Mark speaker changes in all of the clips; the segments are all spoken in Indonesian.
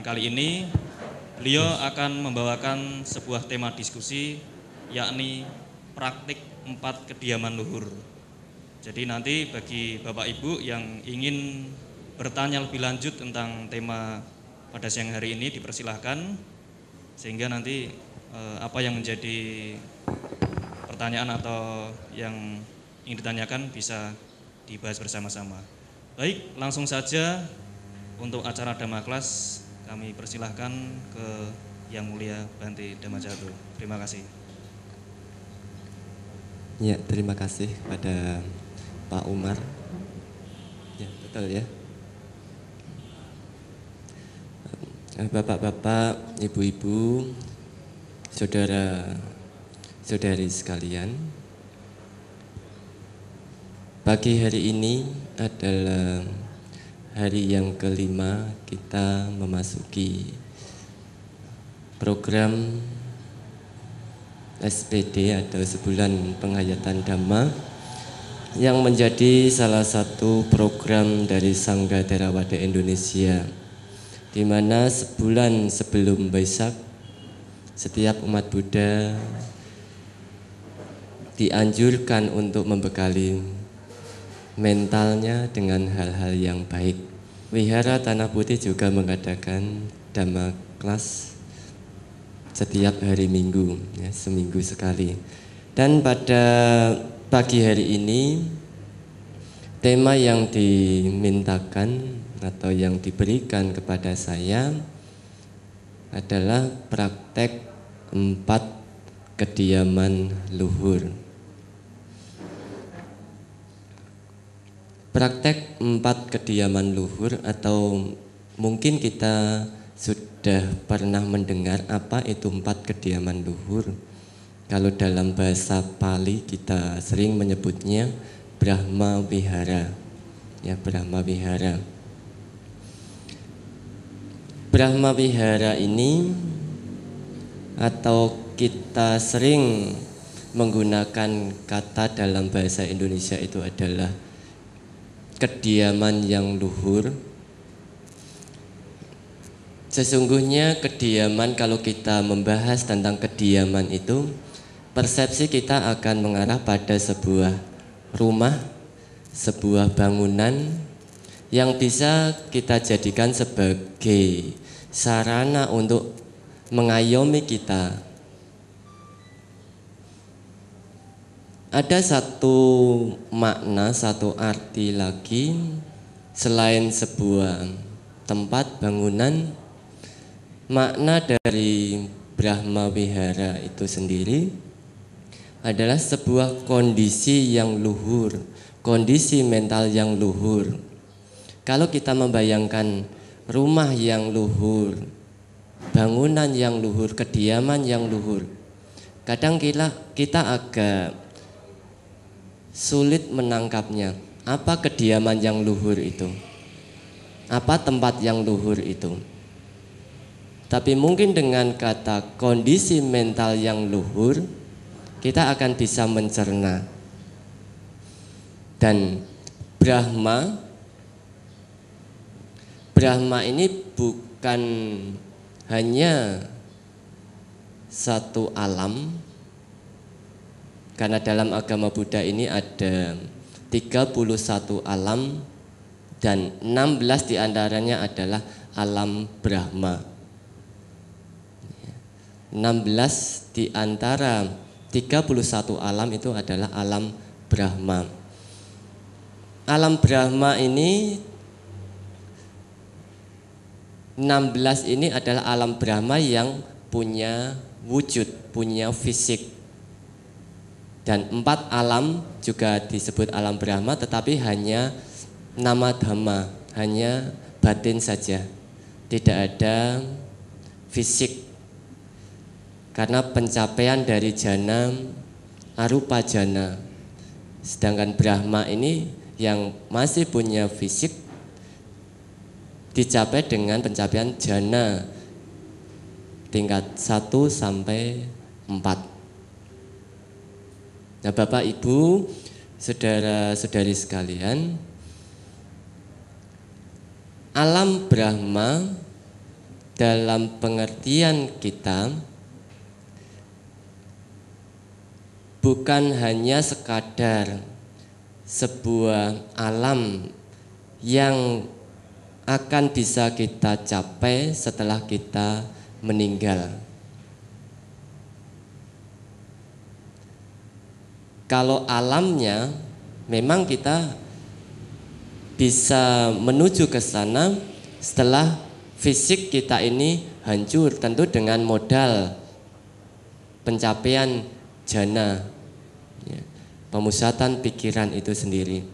Speaker 1: kali ini beliau akan membawakan sebuah tema diskusi yakni praktik empat kediaman luhur. Jadi nanti bagi Bapak Ibu yang ingin bertanya lebih lanjut tentang tema pada siang hari ini dipersilahkan sehingga nanti eh, apa yang menjadi pertanyaan atau yang ingin ditanyakan bisa dibahas bersama-sama. Baik, langsung saja untuk acara Dhamma Kelas kami persilahkan ke Yang Mulia Banti Damajatu. Terima kasih.
Speaker 2: Ya, terima kasih kepada Pak Umar. Ya, betul ya. Eh, bapak-bapak, ibu-ibu, saudara-saudari sekalian, pagi hari ini adalah hari yang kelima kita memasuki program SPD atau sebulan penghayatan Dhamma yang menjadi salah satu program dari Sangga Therawada Indonesia di mana sebulan sebelum Baisak setiap umat Buddha dianjurkan untuk membekali mentalnya dengan hal-hal yang baik. Wihara Tanah Putih juga mengadakan dhamma kelas setiap hari Minggu, ya, seminggu sekali. Dan pada pagi hari ini tema yang dimintakan atau yang diberikan kepada saya adalah praktek empat kediaman luhur. praktek empat kediaman luhur atau mungkin kita sudah pernah mendengar apa itu empat kediaman luhur. Kalau dalam bahasa Pali kita sering menyebutnya Brahma Wihara. Ya, Brahma Wihara. Brahma Wihara ini atau kita sering menggunakan kata dalam bahasa Indonesia itu adalah kediaman yang luhur. Sesungguhnya kediaman kalau kita membahas tentang kediaman itu persepsi kita akan mengarah pada sebuah rumah, sebuah bangunan yang bisa kita jadikan sebagai sarana untuk mengayomi kita ada satu makna, satu arti lagi selain sebuah tempat bangunan makna dari Brahma Wihara itu sendiri adalah sebuah kondisi yang luhur, kondisi mental yang luhur. Kalau kita membayangkan rumah yang luhur, bangunan yang luhur, kediaman yang luhur, kadang kita, kita agak sulit menangkapnya. Apa kediaman yang luhur itu? Apa tempat yang luhur itu? Tapi mungkin dengan kata kondisi mental yang luhur, kita akan bisa mencerna. Dan Brahma Brahma ini bukan hanya satu alam karena dalam agama Buddha ini ada 31 alam dan 16 diantaranya adalah alam Brahma. 16 diantara 31 alam itu adalah alam Brahma. Alam Brahma ini 16 ini adalah alam Brahma yang punya wujud, punya fisik. Dan empat alam juga disebut alam Brahma tetapi hanya nama Dhamma, hanya batin saja. Tidak ada fisik. Karena pencapaian dari jana arupa jana. Sedangkan Brahma ini yang masih punya fisik dicapai dengan pencapaian jana tingkat 1 sampai 4. Nah, Bapak Ibu, saudara-saudari sekalian, alam Brahma dalam pengertian kita bukan hanya sekadar sebuah alam yang akan bisa kita capai setelah kita meninggal Kalau alamnya memang kita bisa menuju ke sana setelah fisik kita ini hancur tentu dengan modal pencapaian jana ya, pemusatan pikiran itu sendiri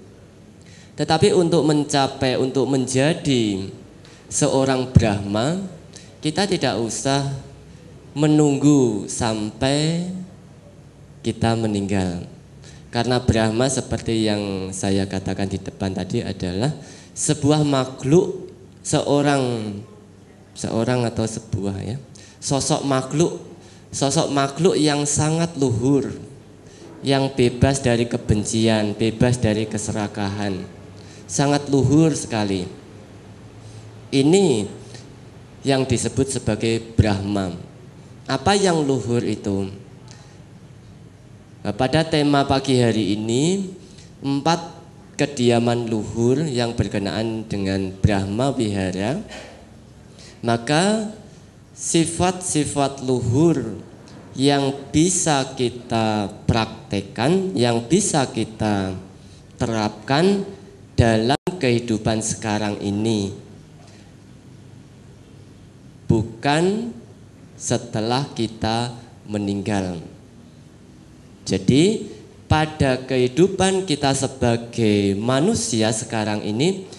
Speaker 2: tetapi untuk mencapai untuk menjadi seorang Brahma kita tidak usah menunggu sampai kita meninggal karena Brahma seperti yang saya katakan di depan tadi adalah sebuah makhluk seorang seorang atau sebuah ya sosok makhluk sosok makhluk yang sangat luhur yang bebas dari kebencian, bebas dari keserakahan. Sangat luhur sekali. Ini yang disebut sebagai Brahma. Apa yang luhur itu? Nah, pada tema pagi hari ini, empat kediaman luhur yang berkenaan dengan Brahma Wihara, maka sifat-sifat luhur yang bisa kita praktekkan, yang bisa kita terapkan dalam kehidupan sekarang ini. Bukan setelah kita meninggal. Jadi pada kehidupan kita sebagai manusia sekarang ini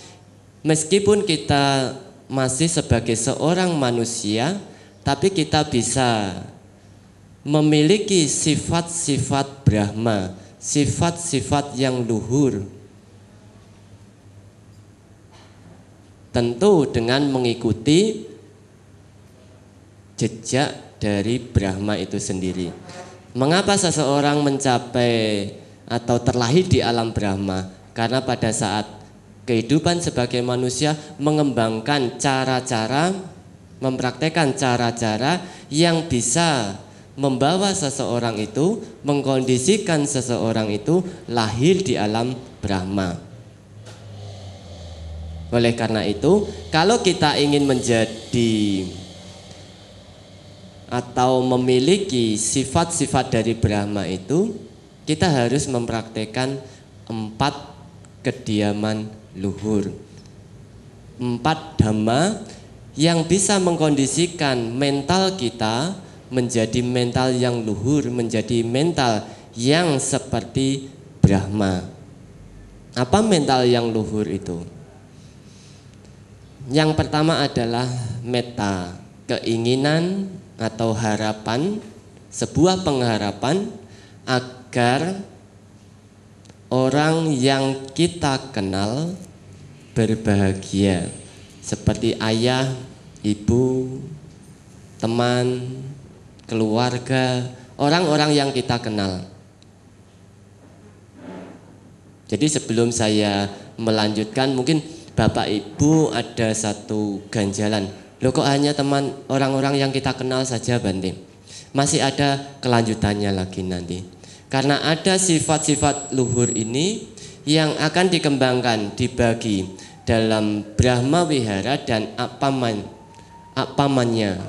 Speaker 2: meskipun kita masih sebagai seorang manusia tapi kita bisa memiliki sifat-sifat Brahma, sifat-sifat yang luhur. Tentu dengan mengikuti jejak dari Brahma itu sendiri. Mengapa seseorang mencapai atau terlahir di alam Brahma? Karena pada saat kehidupan sebagai manusia mengembangkan cara-cara, mempraktekkan cara-cara yang bisa membawa seseorang itu, mengkondisikan seseorang itu lahir di alam Brahma. Oleh karena itu, kalau kita ingin menjadi atau memiliki sifat-sifat dari Brahma itu, kita harus mempraktekkan empat kediaman luhur. Empat dhamma yang bisa mengkondisikan mental kita menjadi mental yang luhur, menjadi mental yang seperti Brahma. Apa mental yang luhur itu? Yang pertama adalah meta, keinginan atau harapan, sebuah pengharapan agar orang yang kita kenal berbahagia, seperti ayah, ibu, teman, keluarga, orang-orang yang kita kenal. Jadi sebelum saya melanjutkan mungkin Bapak Ibu ada satu ganjalan Loh kok hanya teman orang-orang yang kita kenal saja Bante? Masih ada kelanjutannya lagi nanti. Karena ada sifat-sifat luhur ini yang akan dikembangkan dibagi dalam Brahma Wihara dan Apaman Apamannya.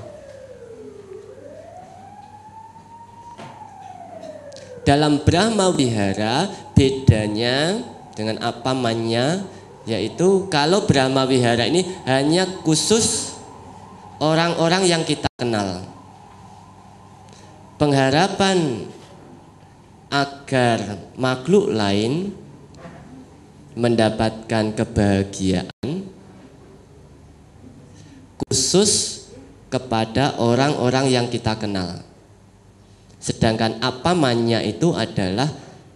Speaker 2: Dalam Brahma Wihara bedanya dengan Apamannya yaitu kalau Brahma Wihara ini hanya khusus orang-orang yang kita kenal. Pengharapan agar makhluk lain mendapatkan kebahagiaan khusus kepada orang-orang yang kita kenal. Sedangkan apa apamannya itu adalah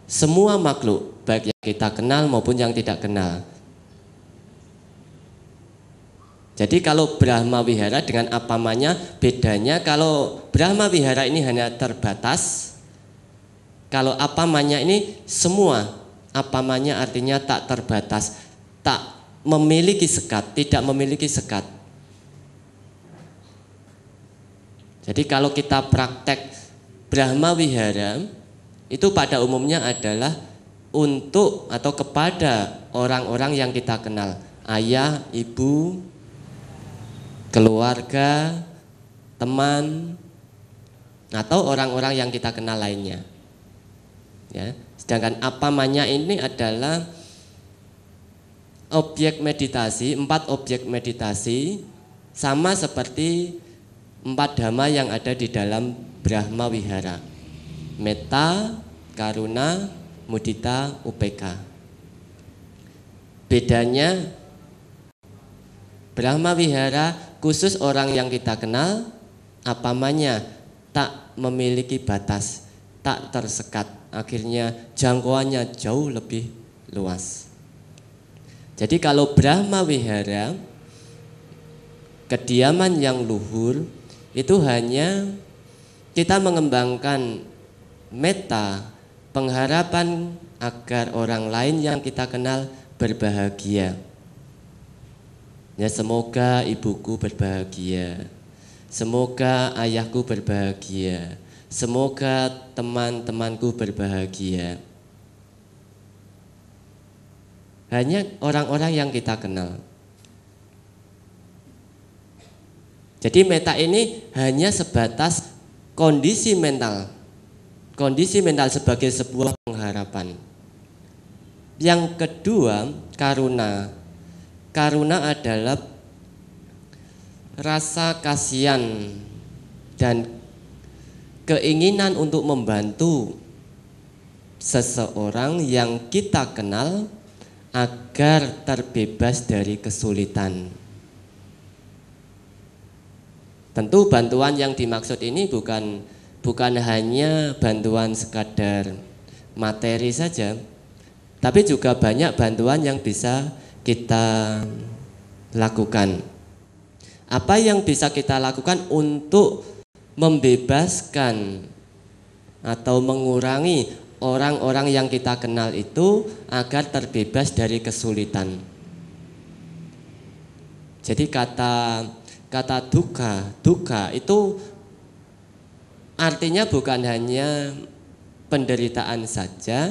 Speaker 2: semua makhluk baik yang kita kenal maupun yang tidak kenal jadi kalau Brahma Wihara dengan apamanya bedanya kalau Brahma Wihara ini hanya terbatas, kalau apamanya ini semua apamanya artinya tak terbatas, tak memiliki sekat, tidak memiliki sekat. Jadi kalau kita praktek Brahma Wihara itu pada umumnya adalah untuk atau kepada orang-orang yang kita kenal, ayah, ibu, keluarga, teman, atau orang-orang yang kita kenal lainnya. Ya, sedangkan apa manya ini adalah objek meditasi, empat objek meditasi sama seperti empat dhamma yang ada di dalam Brahma Wihara. Meta, Karuna, Mudita, UPK. Bedanya Brahma Wihara khusus orang yang kita kenal apamanya tak memiliki batas, tak tersekat. Akhirnya jangkauannya jauh lebih luas. Jadi kalau Brahma Wihara kediaman yang luhur itu hanya kita mengembangkan meta pengharapan agar orang lain yang kita kenal berbahagia. Ya semoga ibuku berbahagia. Semoga ayahku berbahagia. Semoga teman-temanku berbahagia. Hanya orang-orang yang kita kenal. Jadi meta ini hanya sebatas kondisi mental. Kondisi mental sebagai sebuah pengharapan. Yang kedua, karuna Karuna adalah rasa kasihan dan keinginan untuk membantu seseorang yang kita kenal agar terbebas dari kesulitan. Tentu bantuan yang dimaksud ini bukan bukan hanya bantuan sekadar materi saja, tapi juga banyak bantuan yang bisa kita lakukan? Apa yang bisa kita lakukan untuk membebaskan atau mengurangi orang-orang yang kita kenal itu agar terbebas dari kesulitan? Jadi kata kata duka, duka itu artinya bukan hanya penderitaan saja,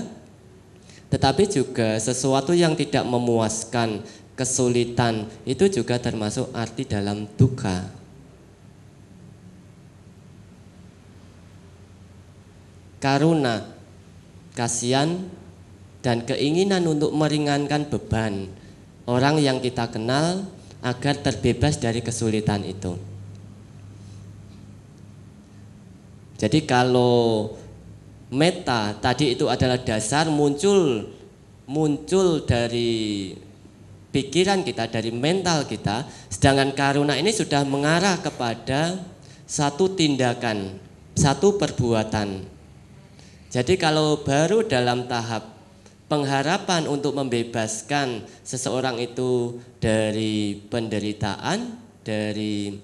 Speaker 2: tetapi juga sesuatu yang tidak memuaskan, kesulitan itu juga termasuk arti dalam duka. Karuna, kasihan dan keinginan untuk meringankan beban orang yang kita kenal agar terbebas dari kesulitan itu. Jadi kalau meta tadi itu adalah dasar muncul muncul dari pikiran kita, dari mental kita, sedangkan karuna ini sudah mengarah kepada satu tindakan, satu perbuatan. Jadi kalau baru dalam tahap pengharapan untuk membebaskan seseorang itu dari penderitaan, dari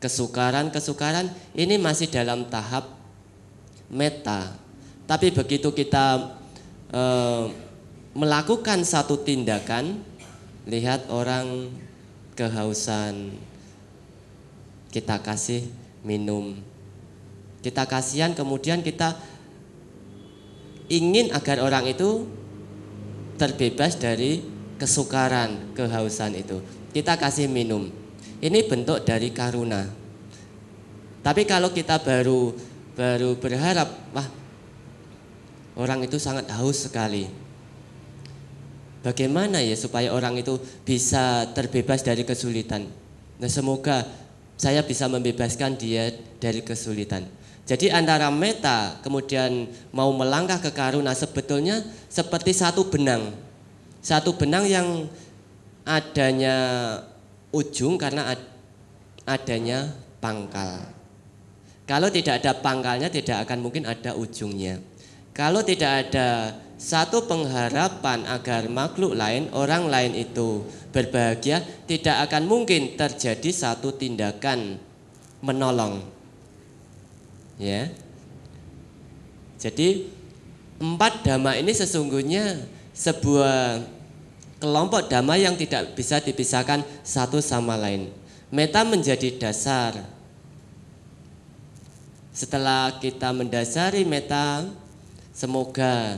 Speaker 2: kesukaran-kesukaran, ini masih dalam tahap meta, tapi begitu kita e, melakukan satu tindakan, lihat orang kehausan, kita kasih minum. Kita kasihan kemudian kita ingin agar orang itu terbebas dari kesukaran, kehausan itu. Kita kasih minum. Ini bentuk dari karuna. Tapi kalau kita baru baru berharap, wah Orang itu sangat haus sekali. Bagaimana ya supaya orang itu bisa terbebas dari kesulitan? Nah, semoga saya bisa membebaskan dia dari kesulitan. Jadi antara meta kemudian mau melangkah ke karuna sebetulnya seperti satu benang. Satu benang yang adanya ujung karena adanya pangkal. Kalau tidak ada pangkalnya tidak akan mungkin ada ujungnya. Kalau tidak ada satu pengharapan agar makhluk lain, orang lain itu berbahagia, tidak akan mungkin terjadi satu tindakan menolong. Ya. Jadi empat dhamma ini sesungguhnya sebuah kelompok dhamma yang tidak bisa dipisahkan satu sama lain. Meta menjadi dasar. Setelah kita mendasari meta, Semoga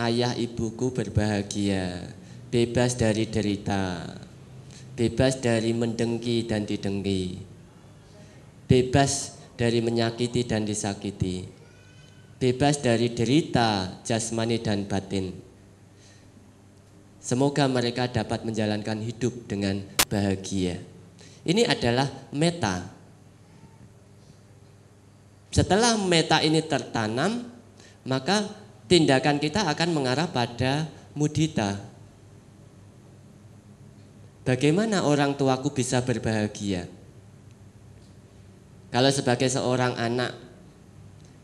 Speaker 2: ayah ibuku berbahagia, bebas dari derita, bebas dari mendengki dan didengki, bebas dari menyakiti dan disakiti, bebas dari derita jasmani dan batin. Semoga mereka dapat menjalankan hidup dengan bahagia. Ini adalah meta setelah meta ini tertanam, maka tindakan kita akan mengarah pada mudita. Bagaimana orang tuaku bisa berbahagia? Kalau sebagai seorang anak,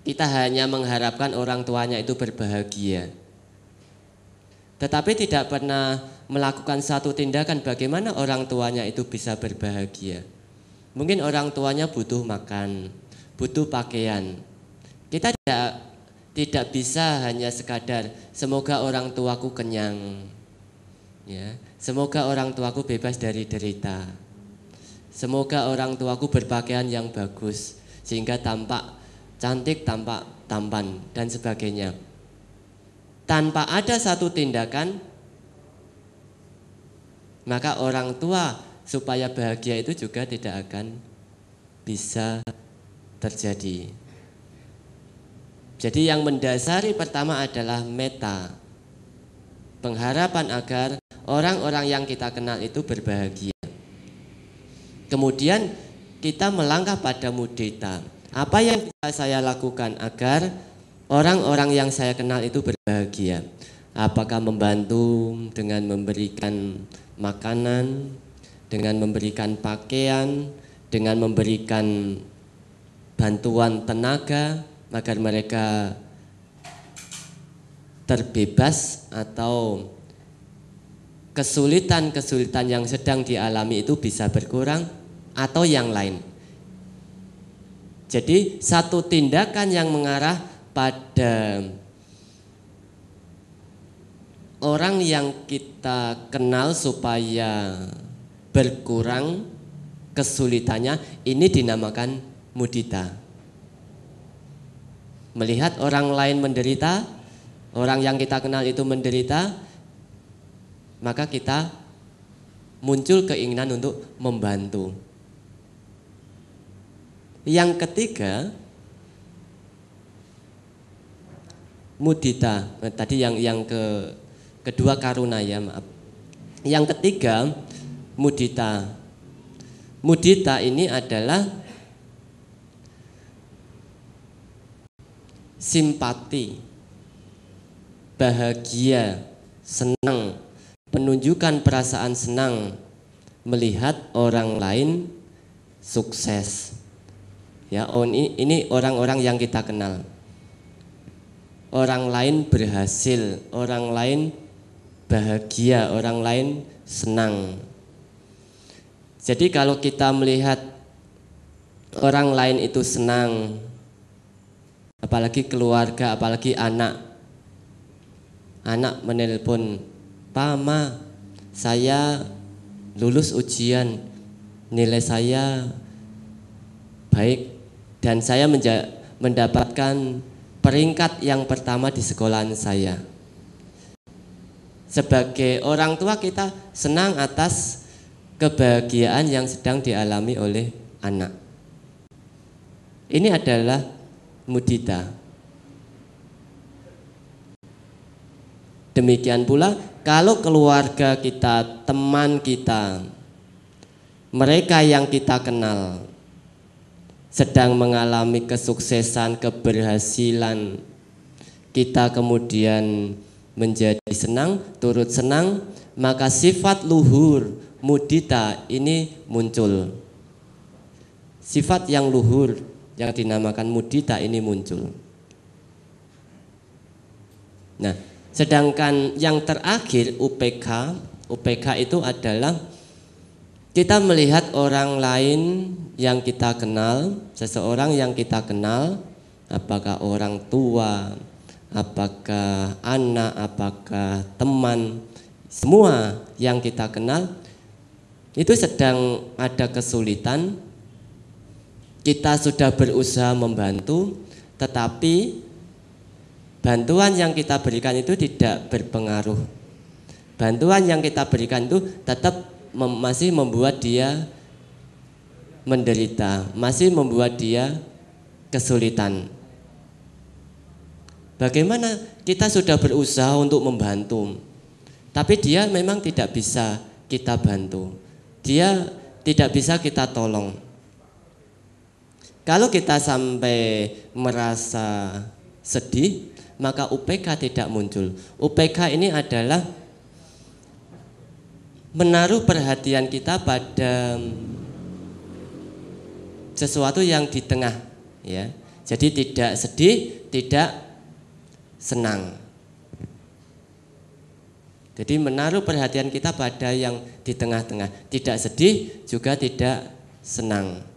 Speaker 2: kita hanya mengharapkan orang tuanya itu berbahagia. Tetapi tidak pernah melakukan satu tindakan bagaimana orang tuanya itu bisa berbahagia. Mungkin orang tuanya butuh makan, butuh pakaian. Kita tidak tidak bisa hanya sekadar semoga orang tuaku kenyang. Ya, semoga orang tuaku bebas dari derita. Semoga orang tuaku berpakaian yang bagus sehingga tampak cantik, tampak tampan dan sebagainya. Tanpa ada satu tindakan maka orang tua supaya bahagia itu juga tidak akan bisa terjadi. Jadi yang mendasari pertama adalah meta. Pengharapan agar orang-orang yang kita kenal itu berbahagia. Kemudian kita melangkah pada mudita. Apa yang bisa saya lakukan agar orang-orang yang saya kenal itu berbahagia? Apakah membantu dengan memberikan makanan, dengan memberikan pakaian, dengan memberikan bantuan tenaga agar mereka terbebas atau kesulitan-kesulitan yang sedang dialami itu bisa berkurang atau yang lain. Jadi satu tindakan yang mengarah pada orang yang kita kenal supaya berkurang kesulitannya ini dinamakan mudita. Melihat orang lain menderita, orang yang kita kenal itu menderita, maka kita muncul keinginan untuk membantu. Yang ketiga, mudita. Eh, tadi yang yang ke kedua karuna ya, maaf. Yang ketiga, mudita. Mudita ini adalah simpati, bahagia, senang, penunjukan perasaan senang melihat orang lain sukses. Ya, ini orang-orang yang kita kenal. Orang lain berhasil, orang lain bahagia, orang lain senang. Jadi kalau kita melihat orang lain itu senang, apalagi keluarga, apalagi anak. Anak menelpon, "Pama, saya lulus ujian, nilai saya baik dan saya mendapatkan peringkat yang pertama di sekolahan saya." Sebagai orang tua kita senang atas kebahagiaan yang sedang dialami oleh anak. Ini adalah mudita. Demikian pula kalau keluarga kita, teman kita, mereka yang kita kenal sedang mengalami kesuksesan, keberhasilan, kita kemudian menjadi senang, turut senang, maka sifat luhur, mudita ini muncul. Sifat yang luhur yang dinamakan mudita ini muncul. Nah, sedangkan yang terakhir UPK, UPK itu adalah kita melihat orang lain yang kita kenal, seseorang yang kita kenal, apakah orang tua, apakah anak, apakah teman, semua yang kita kenal itu sedang ada kesulitan kita sudah berusaha membantu, tetapi bantuan yang kita berikan itu tidak berpengaruh. Bantuan yang kita berikan itu tetap mem masih membuat dia menderita, masih membuat dia kesulitan. Bagaimana kita sudah berusaha untuk membantu, tapi dia memang tidak bisa kita bantu, dia tidak bisa kita tolong kalau kita sampai merasa sedih, maka UPK tidak muncul. UPK ini adalah menaruh perhatian kita pada sesuatu yang di tengah, ya. Jadi tidak sedih, tidak senang. Jadi menaruh perhatian kita pada yang di tengah-tengah, tidak sedih juga tidak senang.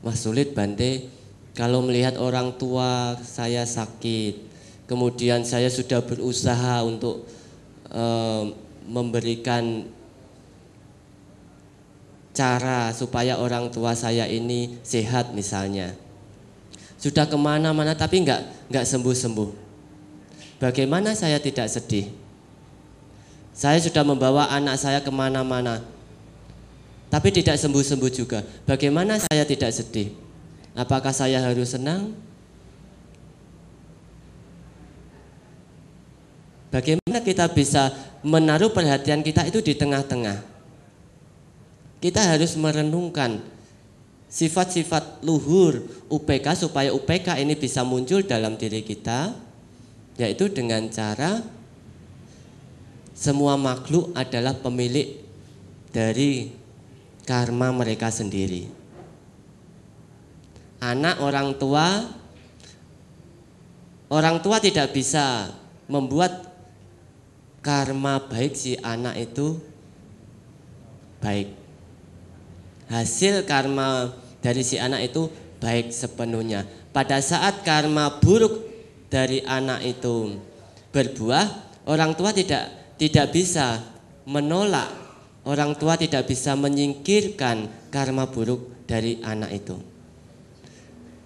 Speaker 2: Mas Sulit Bante, kalau melihat orang tua saya sakit, kemudian saya sudah berusaha untuk e, memberikan cara supaya orang tua saya ini sehat misalnya. Sudah kemana-mana tapi enggak, nggak sembuh-sembuh. Bagaimana saya tidak sedih? Saya sudah membawa anak saya kemana-mana, tapi tidak sembuh-sembuh juga. Bagaimana saya tidak sedih? Apakah saya harus senang? Bagaimana kita bisa menaruh perhatian kita itu di tengah-tengah? Kita harus merenungkan sifat-sifat luhur UPK supaya UPK ini bisa muncul dalam diri kita yaitu dengan cara semua makhluk adalah pemilik dari karma mereka sendiri. Anak orang tua, orang tua tidak bisa membuat karma baik si anak itu baik. Hasil karma dari si anak itu baik sepenuhnya. Pada saat karma buruk dari anak itu berbuah, orang tua tidak tidak bisa menolak Orang tua tidak bisa menyingkirkan karma buruk dari anak itu.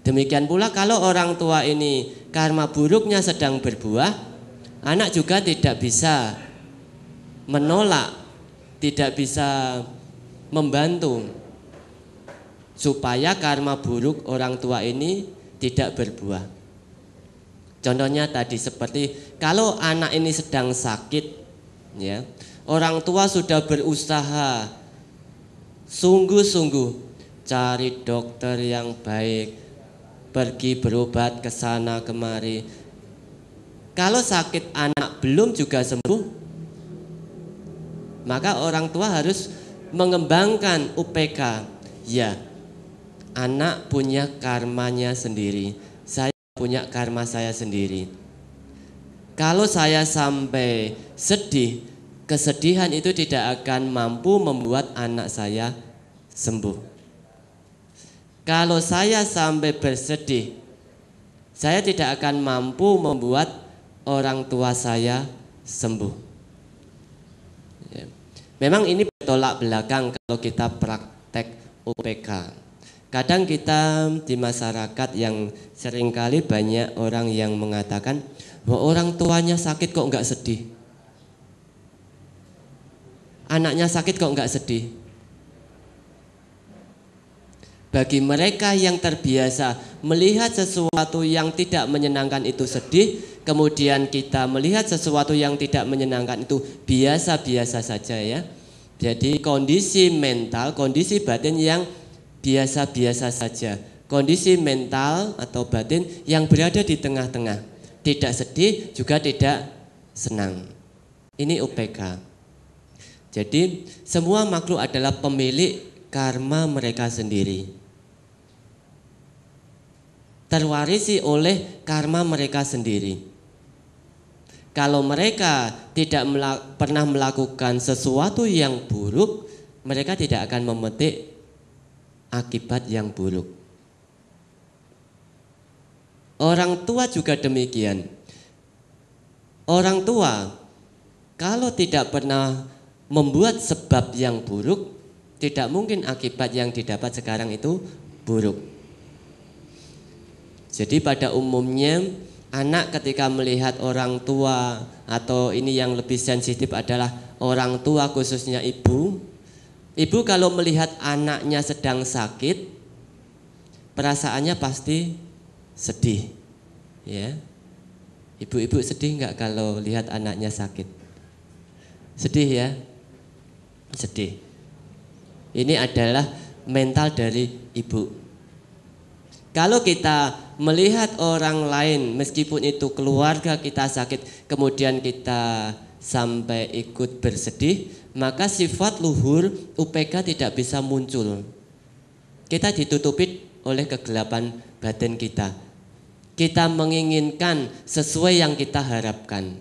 Speaker 2: Demikian pula kalau orang tua ini karma buruknya sedang berbuah, anak juga tidak bisa menolak, tidak bisa membantu supaya karma buruk orang tua ini tidak berbuah. Contohnya tadi seperti kalau anak ini sedang sakit, ya, Orang tua sudah berusaha sungguh-sungguh cari dokter yang baik, pergi berobat ke sana kemari. Kalau sakit anak belum juga sembuh, maka orang tua harus mengembangkan UPK. Ya, anak punya karmanya sendiri. Saya punya karma saya sendiri. Kalau saya sampai sedih, kesedihan itu tidak akan mampu membuat anak saya sembuh. Kalau saya sampai bersedih, saya tidak akan mampu membuat orang tua saya sembuh. Ya. Memang ini bertolak belakang kalau kita praktek OPK. Kadang kita di masyarakat yang seringkali banyak orang yang mengatakan bahwa orang tuanya sakit kok nggak sedih. Anaknya sakit kok nggak sedih? Bagi mereka yang terbiasa melihat sesuatu yang tidak menyenangkan itu sedih, kemudian kita melihat sesuatu yang tidak menyenangkan itu biasa-biasa saja ya. Jadi kondisi mental, kondisi batin yang biasa-biasa saja. Kondisi mental atau batin yang berada di tengah-tengah. Tidak sedih juga tidak senang. Ini UPK. Jadi semua makhluk adalah pemilik karma mereka sendiri. Terwarisi oleh karma mereka sendiri. Kalau mereka tidak melak pernah melakukan sesuatu yang buruk, mereka tidak akan memetik akibat yang buruk. Orang tua juga demikian. Orang tua kalau tidak pernah membuat sebab yang buruk tidak mungkin akibat yang didapat sekarang itu buruk. Jadi pada umumnya anak ketika melihat orang tua atau ini yang lebih sensitif adalah orang tua khususnya ibu. Ibu kalau melihat anaknya sedang sakit perasaannya pasti sedih. Ya. Ibu-ibu sedih nggak kalau lihat anaknya sakit? Sedih ya, sedih. Ini adalah mental dari ibu. Kalau kita melihat orang lain, meskipun itu keluarga kita sakit, kemudian kita sampai ikut bersedih, maka sifat luhur UPK tidak bisa muncul. Kita ditutupi oleh kegelapan batin kita. Kita menginginkan sesuai yang kita harapkan.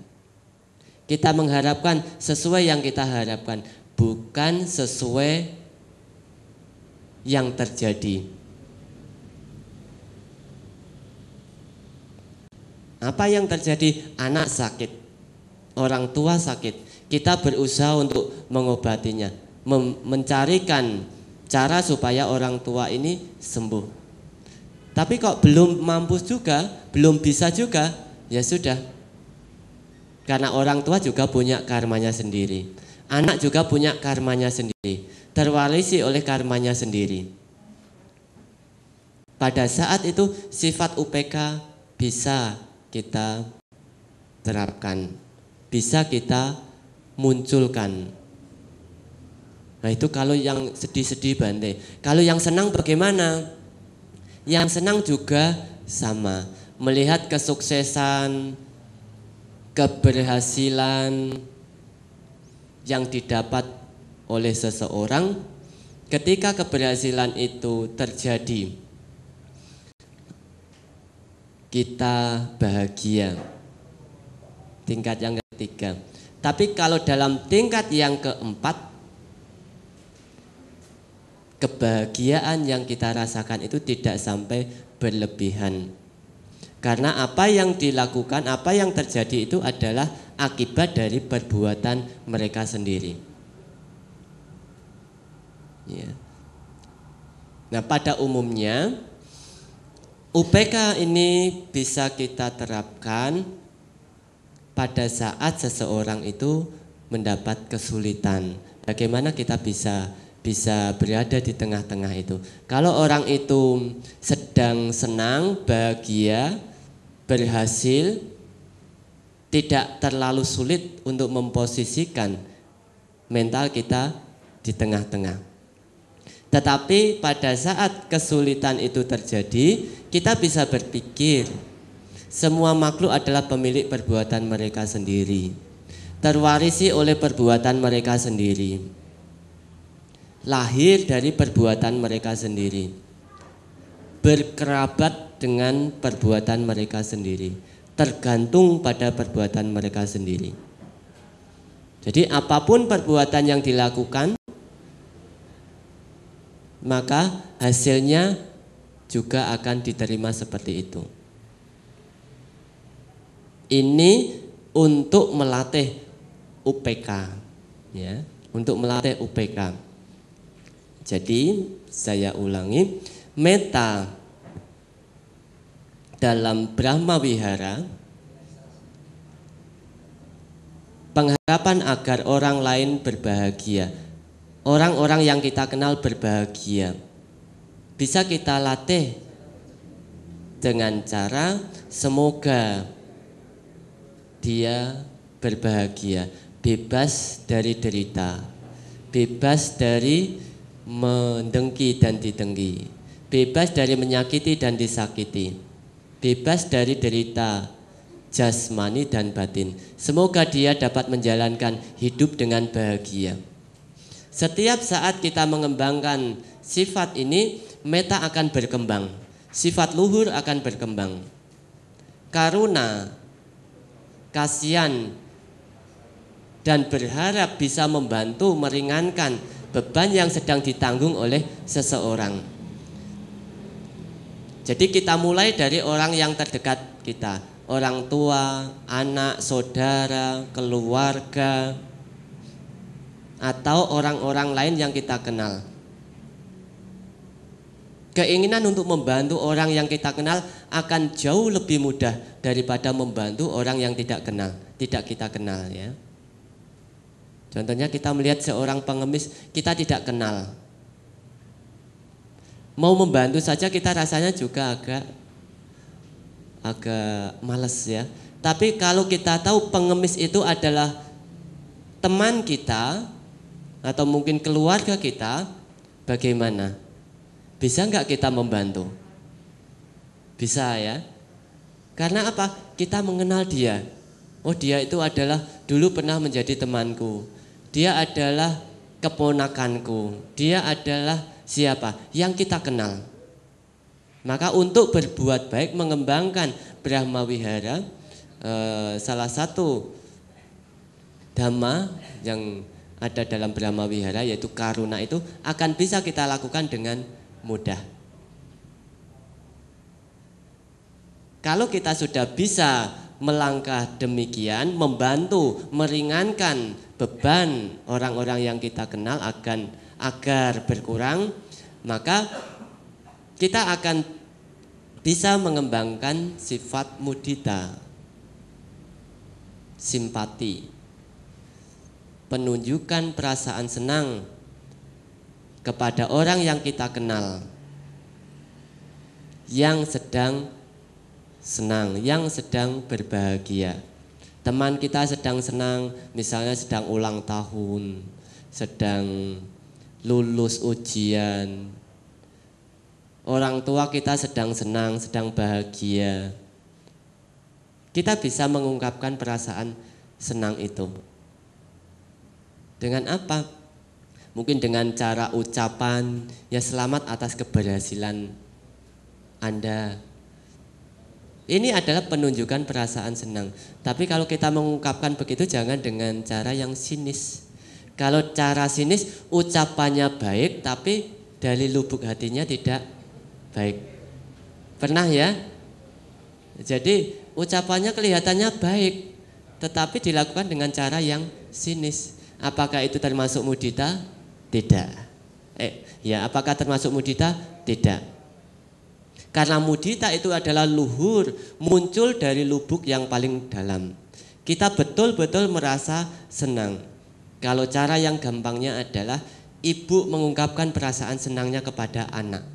Speaker 2: Kita mengharapkan sesuai yang kita harapkan bukan sesuai yang terjadi. Apa yang terjadi? Anak sakit, orang tua sakit. Kita berusaha untuk mengobatinya, mencarikan cara supaya orang tua ini sembuh. Tapi kok belum mampu juga, belum bisa juga, ya sudah. Karena orang tua juga punya karmanya sendiri. Anak juga punya karmanya sendiri, terwarisi oleh karmanya sendiri. Pada saat itu sifat UPK bisa kita terapkan, bisa kita munculkan. Nah itu kalau yang sedih-sedih Bante. Kalau yang senang bagaimana? Yang senang juga sama. Melihat kesuksesan, keberhasilan, yang didapat oleh seseorang ketika keberhasilan itu terjadi. Kita bahagia. Tingkat yang ketiga. Tapi kalau dalam tingkat yang keempat kebahagiaan yang kita rasakan itu tidak sampai berlebihan. Karena apa yang dilakukan, apa yang terjadi itu adalah akibat dari perbuatan mereka sendiri. Ya. Nah, pada umumnya UPK ini bisa kita terapkan pada saat seseorang itu mendapat kesulitan. Bagaimana kita bisa bisa berada di tengah-tengah itu. Kalau orang itu sedang senang, bahagia, berhasil, tidak terlalu sulit untuk memposisikan mental kita di tengah-tengah. Tetapi pada saat kesulitan itu terjadi, kita bisa berpikir semua makhluk adalah pemilik perbuatan mereka sendiri, terwarisi oleh perbuatan mereka sendiri, lahir dari perbuatan mereka sendiri, berkerabat dengan perbuatan mereka sendiri tergantung pada perbuatan mereka sendiri. Jadi apapun perbuatan yang dilakukan maka hasilnya juga akan diterima seperti itu. Ini untuk melatih UPK ya, untuk melatih UPK. Jadi saya ulangi, meta dalam Brahma Wihara pengharapan agar orang lain berbahagia. Orang-orang yang kita kenal berbahagia. Bisa kita latih dengan cara semoga dia berbahagia, bebas dari derita, bebas dari mendengki dan didengki, bebas dari menyakiti dan disakiti bebas dari derita jasmani dan batin. Semoga dia dapat menjalankan hidup dengan bahagia. Setiap saat kita mengembangkan sifat ini, meta akan berkembang. Sifat luhur akan berkembang. Karuna, kasihan, dan berharap bisa membantu meringankan beban yang sedang ditanggung oleh seseorang. Jadi kita mulai dari orang yang terdekat kita, orang tua, anak, saudara, keluarga, atau orang-orang lain yang kita kenal. Keinginan untuk membantu orang yang kita kenal akan jauh lebih mudah daripada membantu orang yang tidak kenal, tidak kita kenal ya. Contohnya kita melihat seorang pengemis, kita tidak kenal, mau membantu saja kita rasanya juga agak agak males ya. Tapi kalau kita tahu pengemis itu adalah teman kita atau mungkin keluarga kita, bagaimana? Bisa nggak kita membantu? Bisa ya. Karena apa? Kita mengenal dia. Oh dia itu adalah dulu pernah menjadi temanku. Dia adalah keponakanku. Dia adalah Siapa? Yang kita kenal. Maka untuk berbuat baik mengembangkan Brahma Wihara eh, salah satu dhamma yang ada dalam Brahma Wihara yaitu karuna itu akan bisa kita lakukan dengan mudah. Kalau kita sudah bisa melangkah demikian membantu meringankan beban orang-orang yang kita kenal akan agar berkurang, maka kita akan bisa mengembangkan sifat mudita, simpati, penunjukan perasaan senang kepada orang yang kita kenal, yang sedang senang, yang sedang berbahagia. Teman kita sedang senang, misalnya sedang ulang tahun, sedang lulus ujian. Orang tua kita sedang senang, sedang bahagia. Kita bisa mengungkapkan perasaan senang itu. Dengan apa? Mungkin dengan cara ucapan, ya selamat atas keberhasilan Anda. Ini adalah penunjukan perasaan senang. Tapi kalau kita mengungkapkan begitu jangan dengan cara yang sinis kalau cara sinis ucapannya baik tapi dari lubuk hatinya tidak baik. Pernah ya? Jadi ucapannya kelihatannya baik tetapi dilakukan dengan cara yang sinis. Apakah itu termasuk mudita? Tidak. Eh, ya apakah termasuk mudita? Tidak. Karena mudita itu adalah luhur, muncul dari lubuk yang paling dalam. Kita betul-betul merasa senang. Kalau cara yang gampangnya adalah ibu mengungkapkan perasaan senangnya kepada anak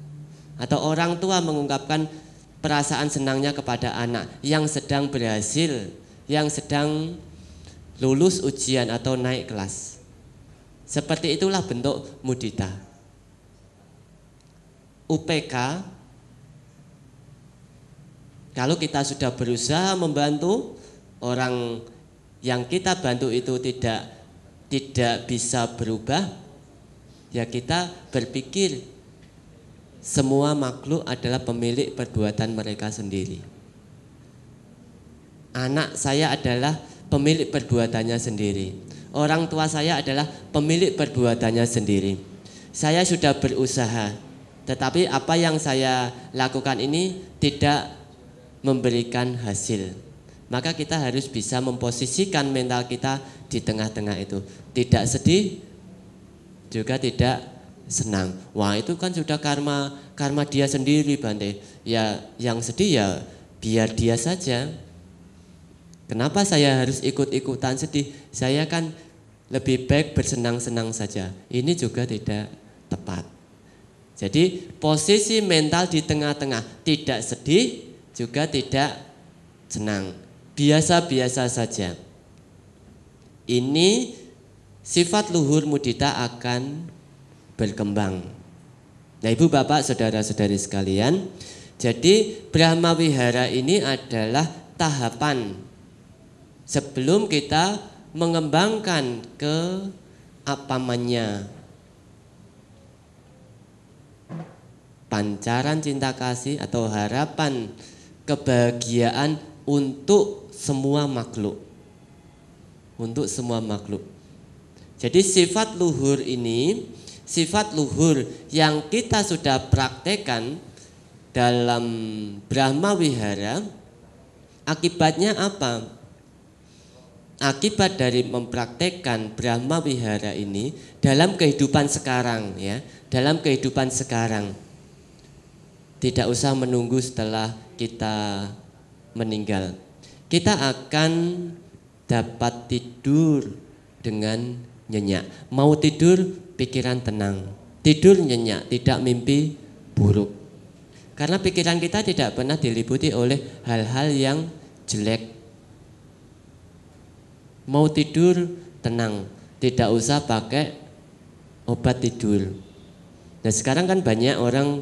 Speaker 2: atau orang tua mengungkapkan perasaan senangnya kepada anak yang sedang berhasil, yang sedang lulus ujian atau naik kelas. Seperti itulah bentuk mudita. UPK kalau kita sudah berusaha membantu orang yang kita bantu itu tidak tidak bisa berubah, ya kita berpikir semua makhluk adalah pemilik perbuatan mereka sendiri. Anak saya adalah pemilik perbuatannya sendiri. Orang tua saya adalah pemilik perbuatannya sendiri. Saya sudah berusaha, tetapi apa yang saya lakukan ini tidak memberikan hasil. Maka kita harus bisa memposisikan mental kita di tengah-tengah itu. Tidak sedih, juga tidak senang. Wah itu kan sudah karma karma dia sendiri Bante. Ya yang sedih ya biar dia saja. Kenapa saya harus ikut-ikutan sedih? Saya kan lebih baik bersenang-senang saja. Ini juga tidak tepat. Jadi posisi mental di tengah-tengah, tidak sedih juga tidak senang. Biasa-biasa saja ini sifat luhur mudita akan berkembang. Nah, Ibu Bapak, saudara-saudari sekalian, jadi Brahma Wihara ini adalah tahapan sebelum kita mengembangkan ke apamannya. Pancaran cinta kasih atau harapan kebahagiaan untuk semua makhluk untuk semua makhluk. Jadi sifat luhur ini, sifat luhur yang kita sudah praktekkan dalam Brahma Wihara, akibatnya apa? Akibat dari mempraktekkan Brahma Wihara ini dalam kehidupan sekarang ya, dalam kehidupan sekarang. Tidak usah menunggu setelah kita meninggal. Kita akan dapat tidur dengan nyenyak. Mau tidur pikiran tenang, tidur nyenyak, tidak mimpi buruk. Karena pikiran kita tidak pernah diliputi oleh hal-hal yang jelek. Mau tidur tenang, tidak usah pakai obat tidur. Nah sekarang kan banyak orang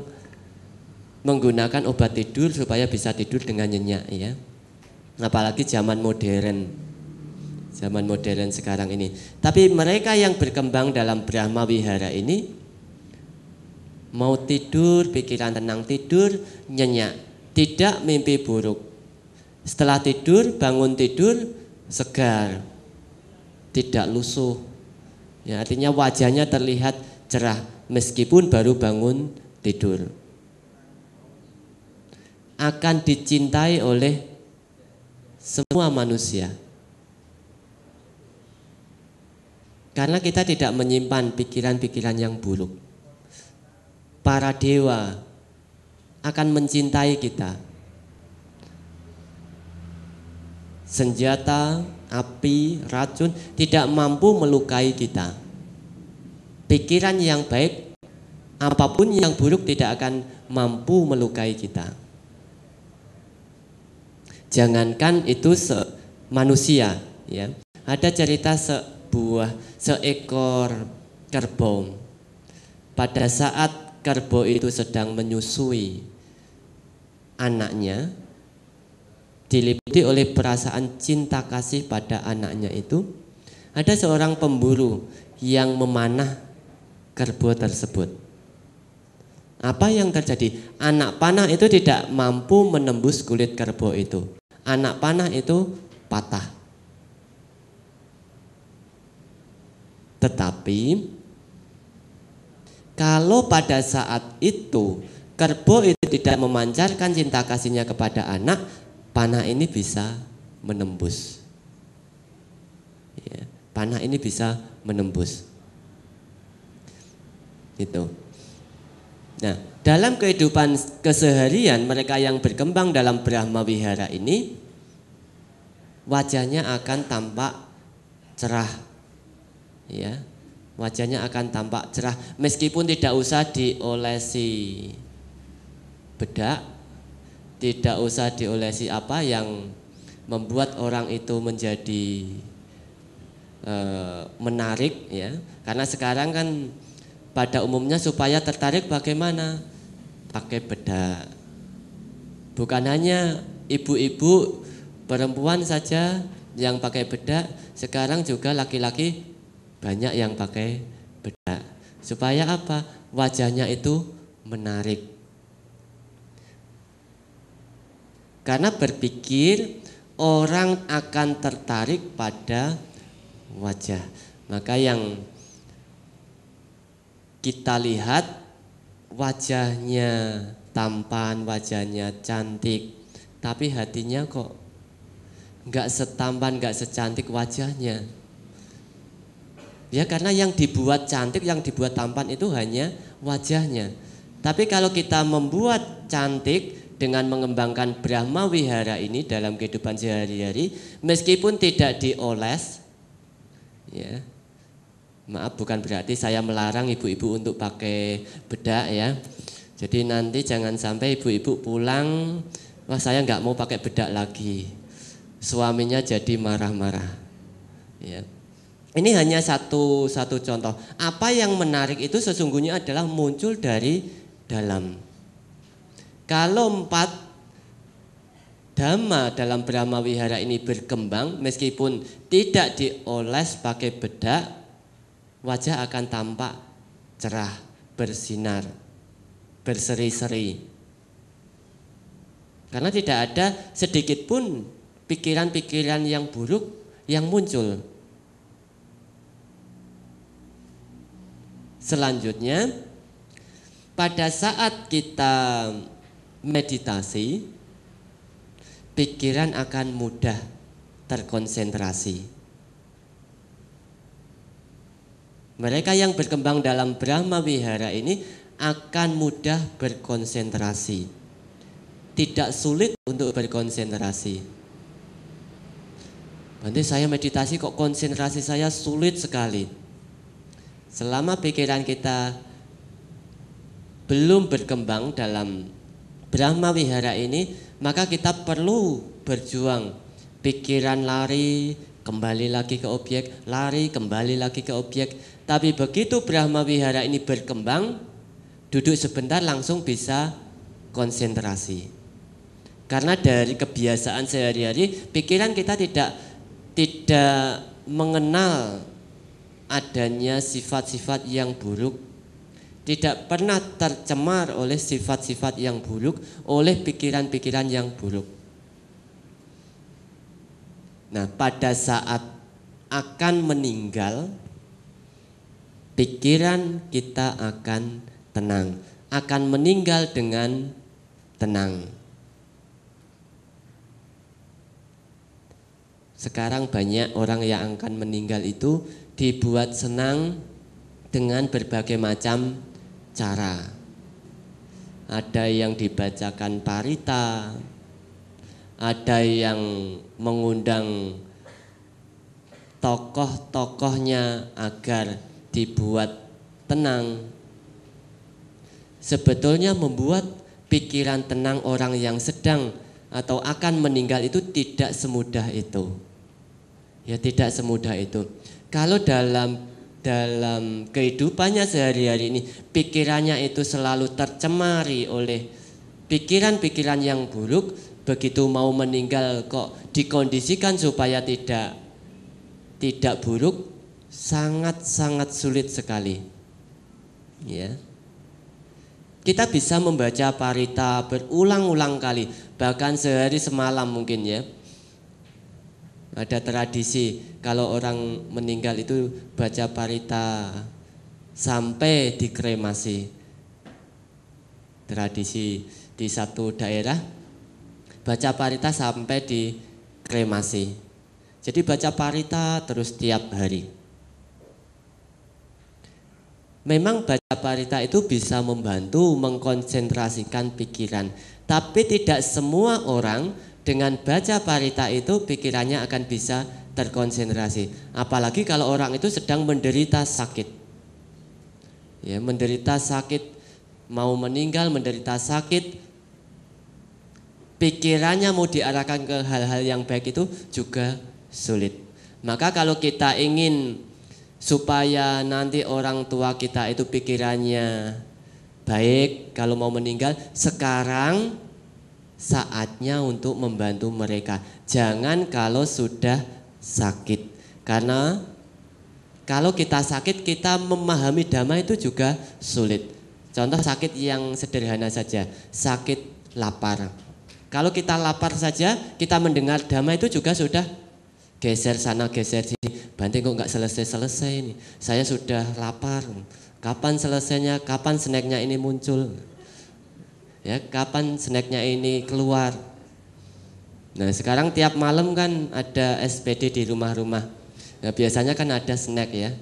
Speaker 2: menggunakan obat tidur supaya bisa tidur dengan nyenyak ya. Apalagi zaman modern zaman modern sekarang ini. Tapi mereka yang berkembang dalam Brahma Wihara ini mau tidur, pikiran tenang tidur, nyenyak, tidak mimpi buruk. Setelah tidur, bangun tidur, segar, tidak lusuh. Ya, artinya wajahnya terlihat cerah meskipun baru bangun tidur. Akan dicintai oleh semua manusia Karena kita tidak menyimpan pikiran-pikiran yang buruk. Para dewa akan mencintai kita. Senjata, api, racun tidak mampu melukai kita. Pikiran yang baik, apapun yang buruk tidak akan mampu melukai kita. Jangankan itu manusia, ya. Ada cerita buah seekor kerbau. Pada saat kerbau itu sedang menyusui anaknya, diliputi oleh perasaan cinta kasih pada anaknya itu, ada seorang pemburu yang memanah kerbau tersebut. Apa yang terjadi? Anak panah itu tidak mampu menembus kulit kerbau itu. Anak panah itu patah Tetapi kalau pada saat itu kerbau itu tidak memancarkan cinta kasihnya kepada anak, panah ini bisa menembus. Ya, panah ini bisa menembus. Gitu. Nah, dalam kehidupan keseharian mereka yang berkembang dalam Brahma Wihara ini wajahnya akan tampak cerah ya wajahnya akan tampak cerah meskipun tidak usah diolesi bedak tidak usah diolesi apa yang membuat orang itu menjadi e, menarik ya karena sekarang kan pada umumnya supaya tertarik bagaimana pakai bedak bukan hanya ibu-ibu perempuan saja yang pakai bedak sekarang juga laki-laki banyak yang pakai bedak. Supaya apa? Wajahnya itu menarik. Karena berpikir orang akan tertarik pada wajah. Maka yang kita lihat wajahnya tampan, wajahnya cantik, tapi hatinya kok nggak setampan, nggak secantik wajahnya. Ya karena yang dibuat cantik, yang dibuat tampan itu hanya wajahnya. Tapi kalau kita membuat cantik dengan mengembangkan Brahma Wihara ini dalam kehidupan sehari-hari, meskipun tidak dioles, ya, maaf bukan berarti saya melarang ibu-ibu untuk pakai bedak ya. Jadi nanti jangan sampai ibu-ibu pulang, wah saya nggak mau pakai bedak lagi. Suaminya jadi marah-marah. Ya, ini hanya satu satu contoh. Apa yang menarik itu sesungguhnya adalah muncul dari dalam. Kalau empat dhamma dalam Brahma Wihara ini berkembang meskipun tidak dioles pakai bedak, wajah akan tampak cerah, bersinar, berseri-seri. Karena tidak ada sedikit pun pikiran-pikiran yang buruk yang muncul Selanjutnya, pada saat kita meditasi, pikiran akan mudah terkonsentrasi. Mereka yang berkembang dalam Brahma Wihara ini akan mudah berkonsentrasi. Tidak sulit untuk berkonsentrasi. Nanti saya meditasi kok konsentrasi saya sulit sekali. Selama pikiran kita belum berkembang dalam Brahma Wihara ini, maka kita perlu berjuang. Pikiran lari, kembali lagi ke objek, lari, kembali lagi ke objek. Tapi begitu Brahma Wihara ini berkembang, duduk sebentar langsung bisa konsentrasi. Karena dari kebiasaan sehari-hari, pikiran kita tidak tidak mengenal adanya sifat-sifat yang buruk tidak pernah tercemar oleh sifat-sifat yang buruk, oleh pikiran-pikiran yang buruk. Nah, pada saat akan meninggal, pikiran kita akan tenang, akan meninggal dengan tenang. Sekarang banyak orang yang akan meninggal itu dibuat senang dengan berbagai macam cara. Ada yang dibacakan parita, ada yang mengundang tokoh-tokohnya agar dibuat tenang. Sebetulnya membuat pikiran tenang orang yang sedang atau akan meninggal itu tidak semudah itu. Ya tidak semudah itu. Kalau dalam dalam kehidupannya sehari-hari ini pikirannya itu selalu tercemari oleh pikiran-pikiran yang buruk, begitu mau meninggal kok dikondisikan supaya tidak tidak buruk sangat-sangat sulit sekali. Ya. Kita bisa membaca parita berulang-ulang kali, bahkan sehari semalam mungkin ya ada tradisi kalau orang meninggal itu baca parita sampai dikremasi. Tradisi di satu daerah baca parita sampai dikremasi. Jadi baca parita terus tiap hari. Memang baca parita itu bisa membantu mengkonsentrasikan pikiran, tapi tidak semua orang dengan baca parita itu pikirannya akan bisa terkonsentrasi. Apalagi kalau orang itu sedang menderita sakit. Ya, menderita sakit, mau meninggal, menderita sakit, pikirannya mau diarahkan ke hal-hal yang baik itu juga sulit. Maka kalau kita ingin supaya nanti orang tua kita itu pikirannya baik kalau mau meninggal, sekarang saatnya untuk membantu mereka. Jangan kalau sudah sakit. Karena kalau kita sakit kita memahami damai itu juga sulit. Contoh sakit yang sederhana saja, sakit lapar. Kalau kita lapar saja, kita mendengar damai itu juga sudah geser sana geser sini. Banting kok nggak selesai-selesai ini. Saya sudah lapar. Kapan selesainya? Kapan snacknya ini muncul? ya kapan snacknya ini keluar. Nah sekarang tiap malam kan ada SPD di rumah-rumah. Nah biasanya kan ada snack ya,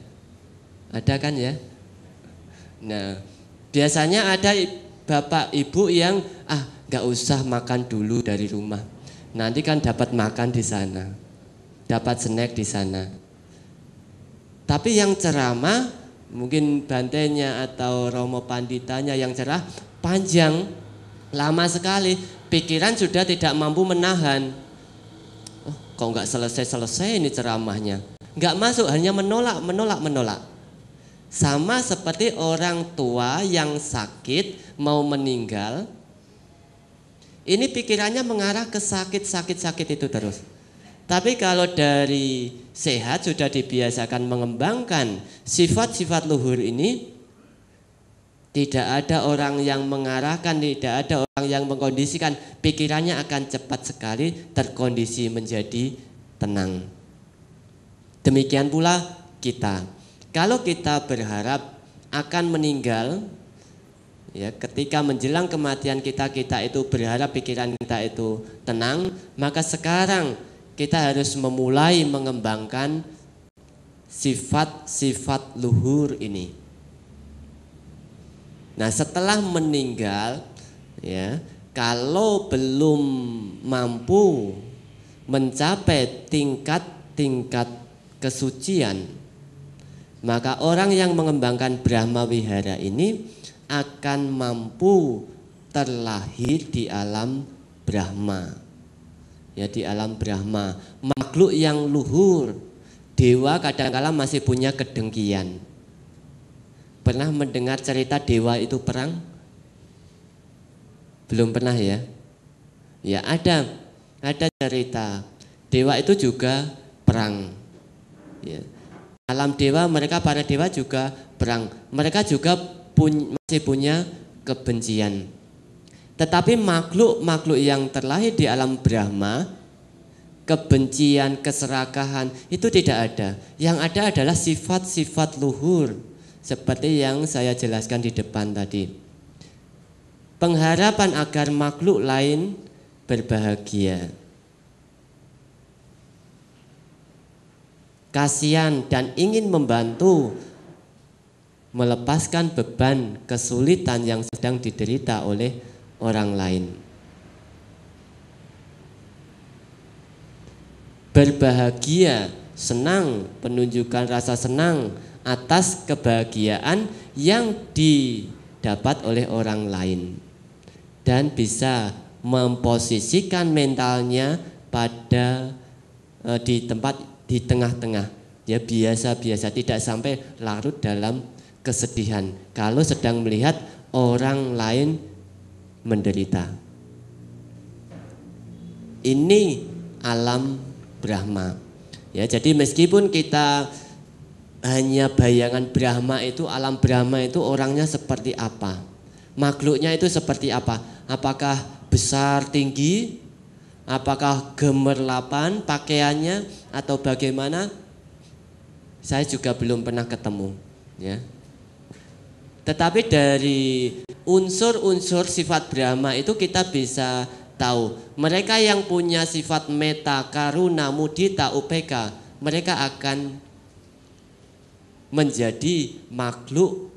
Speaker 2: ada kan ya. Nah biasanya ada bapak ibu yang ah nggak usah makan dulu dari rumah. Nanti kan dapat makan di sana, dapat snack di sana. Tapi yang ceramah mungkin bantenya atau romo panditanya yang cerah panjang Lama sekali, pikiran sudah tidak mampu menahan. Oh, kok nggak selesai-selesai ini ceramahnya? Nggak masuk, hanya menolak, menolak, menolak. Sama seperti orang tua yang sakit mau meninggal, ini pikirannya mengarah ke sakit-sakit-sakit itu terus. Tapi kalau dari sehat sudah dibiasakan mengembangkan sifat-sifat luhur ini, tidak ada orang yang mengarahkan, tidak ada orang yang mengkondisikan. Pikirannya akan cepat sekali terkondisi menjadi tenang. Demikian pula kita. Kalau kita berharap akan meninggal, ya ketika menjelang kematian kita kita itu berharap pikiran kita itu tenang, maka sekarang kita harus memulai mengembangkan sifat-sifat luhur ini Nah setelah meninggal ya kalau belum mampu mencapai tingkat-tingkat kesucian maka orang yang mengembangkan Brahma Wihara ini akan mampu terlahir di alam Brahma ya di alam Brahma makhluk yang luhur dewa kadang kadangkala masih punya kedengkian Pernah mendengar cerita dewa itu perang? Belum pernah ya? Ya ada, ada cerita. Dewa itu juga perang. Ya. Alam dewa, mereka para dewa juga perang. Mereka juga pun, masih punya kebencian. Tetapi makhluk-makhluk yang terlahir di alam Brahma, kebencian, keserakahan itu tidak ada. Yang ada adalah sifat-sifat luhur seperti yang saya jelaskan di depan tadi. Pengharapan agar makhluk lain berbahagia. Kasihan dan ingin membantu melepaskan beban kesulitan yang sedang diderita oleh orang lain. Berbahagia, senang, penunjukan rasa senang atas kebahagiaan yang didapat oleh orang lain dan bisa memposisikan mentalnya pada e, di tempat di tengah-tengah ya biasa-biasa tidak sampai larut dalam kesedihan kalau sedang melihat orang lain menderita ini alam Brahma ya jadi meskipun kita hanya bayangan Brahma itu, alam Brahma itu orangnya seperti apa? Makhluknya itu seperti apa? Apakah besar, tinggi? Apakah gemerlapan pakaiannya atau bagaimana? Saya juga belum pernah ketemu, ya. Tetapi dari unsur-unsur sifat Brahma itu kita bisa tahu. Mereka yang punya sifat meta, karuna, mudita, upeka, mereka akan menjadi makhluk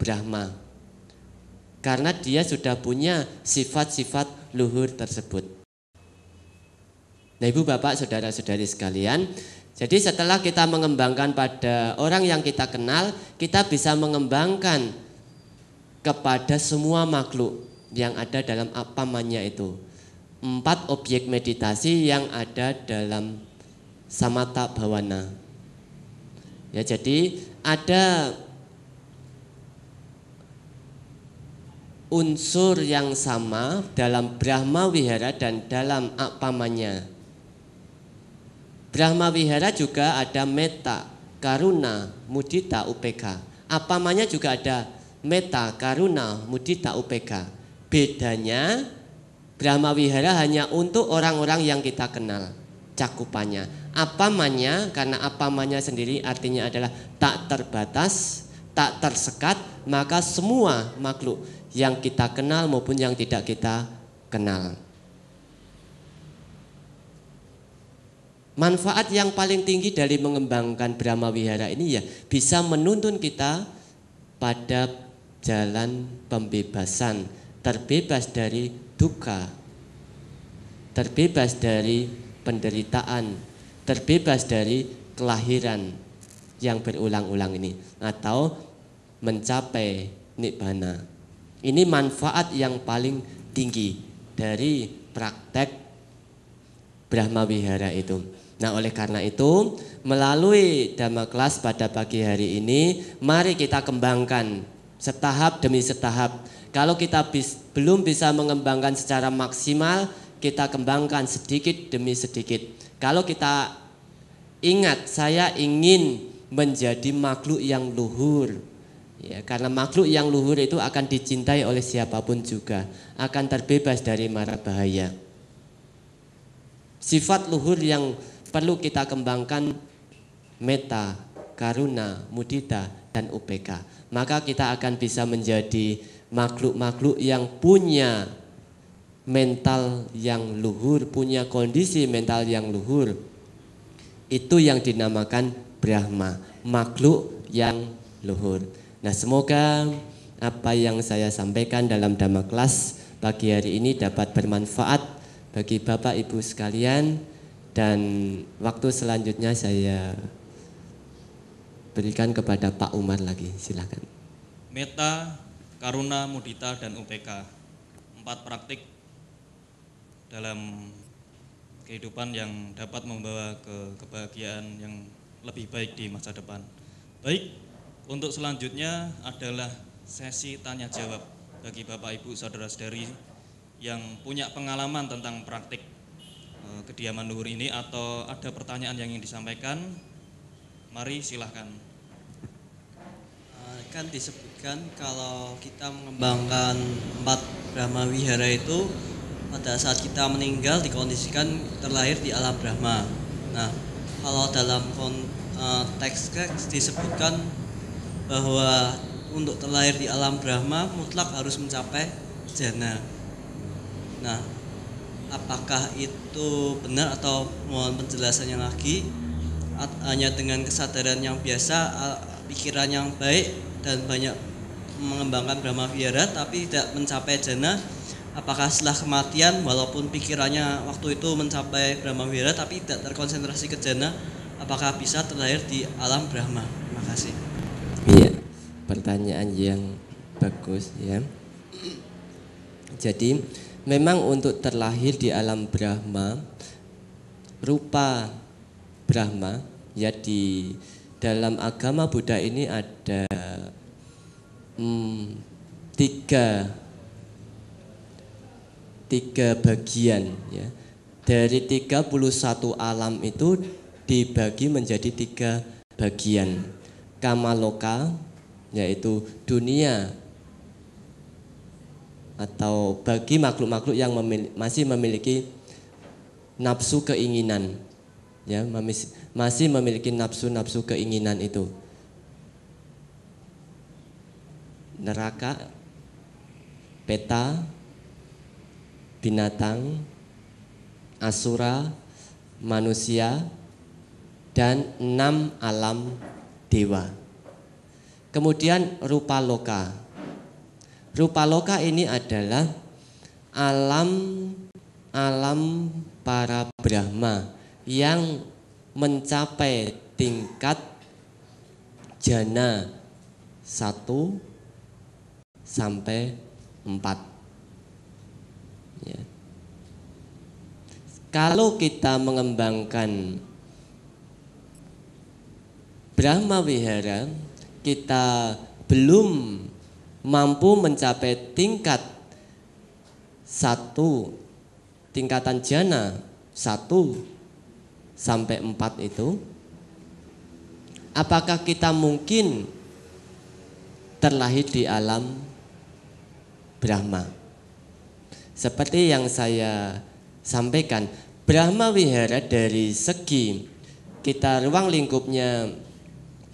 Speaker 2: Brahma karena dia sudah punya sifat-sifat luhur tersebut. Nah, Ibu Bapak, saudara-saudari sekalian, jadi setelah kita mengembangkan pada orang yang kita kenal, kita bisa mengembangkan kepada semua makhluk yang ada dalam apamannya itu. Empat objek meditasi yang ada dalam samata bhavana Ya, jadi ada unsur yang sama dalam Brahma Wihara dan dalam Apamanya. Brahma Wihara juga ada meta, karuna, mudita, UPK. Apamanya juga ada meta, karuna, mudita, UPK. Bedanya Brahma Wihara hanya untuk orang-orang yang kita kenal cakupannya apamanya karena apamanya sendiri artinya adalah tak terbatas, tak tersekat, maka semua makhluk yang kita kenal maupun yang tidak kita kenal. Manfaat yang paling tinggi dari mengembangkan Brahma Wihara ini ya bisa menuntun kita pada jalan pembebasan, terbebas dari duka, terbebas dari penderitaan, terbebas dari kelahiran yang berulang-ulang ini atau mencapai nibbana. Ini manfaat yang paling tinggi dari praktek Brahma Wihara itu. Nah, oleh karena itu, melalui Dhamma kelas pada pagi hari ini, mari kita kembangkan setahap demi setahap. Kalau kita bis, belum bisa mengembangkan secara maksimal, kita kembangkan sedikit demi sedikit. Kalau kita ingat saya ingin menjadi makhluk yang luhur. Ya, karena makhluk yang luhur itu akan dicintai oleh siapapun juga, akan terbebas dari mara bahaya. Sifat luhur yang perlu kita kembangkan meta, karuna, mudita, dan UPK. Maka kita akan bisa menjadi makhluk-makhluk yang punya mental yang luhur, punya kondisi mental yang luhur. Itu yang dinamakan Brahma, makhluk yang luhur. Nah, semoga apa yang saya sampaikan dalam Dhamma kelas pagi hari ini dapat bermanfaat bagi Bapak Ibu sekalian dan waktu selanjutnya saya berikan kepada Pak Umar lagi, silakan.
Speaker 1: Meta, Karuna, Mudita, dan UPK. Empat praktik dalam kehidupan yang dapat membawa ke kebahagiaan yang lebih baik di masa depan. Baik, untuk selanjutnya adalah sesi tanya jawab bagi Bapak Ibu saudara-saudari yang punya pengalaman tentang praktik eh, kediaman luhur ini atau ada pertanyaan yang ingin disampaikan, mari silahkan. Eh, kan disebutkan kalau kita mengembangkan empat Brahma Wihara itu pada saat kita meninggal dikondisikan terlahir di alam Brahma. Nah, kalau dalam konteks eh, teks disebutkan bahwa untuk terlahir di alam Brahma mutlak harus mencapai jana. Nah, apakah itu benar atau mohon penjelasannya lagi? Hanya dengan kesadaran yang biasa, pikiran yang baik dan banyak mengembangkan Brahma Vihara tapi tidak mencapai jana Apakah setelah kematian walaupun pikirannya waktu itu mencapai Brahma Wira tapi tidak terkonsentrasi ke jana, apakah bisa terlahir di alam Brahma? Terima kasih.
Speaker 2: Iya, pertanyaan yang bagus ya. Jadi memang untuk terlahir di alam Brahma rupa Brahma ya di dalam agama Buddha ini ada hmm, tiga tiga bagian ya. Dari 31 alam itu dibagi menjadi tiga bagian. Kamaloka yaitu dunia atau bagi makhluk-makhluk yang memiliki, masih memiliki nafsu keinginan ya masih memiliki nafsu-nafsu keinginan itu neraka peta binatang, asura, manusia, dan enam alam dewa. Kemudian rupa loka. Rupa loka ini adalah alam alam para Brahma yang mencapai tingkat jana satu sampai empat. Ya. Kalau kita mengembangkan Brahma Wihara, kita belum mampu mencapai tingkat satu tingkatan jana satu sampai empat itu apakah kita mungkin terlahir di alam Brahma seperti yang saya sampaikan, Brahma Wihara dari segi kita ruang lingkupnya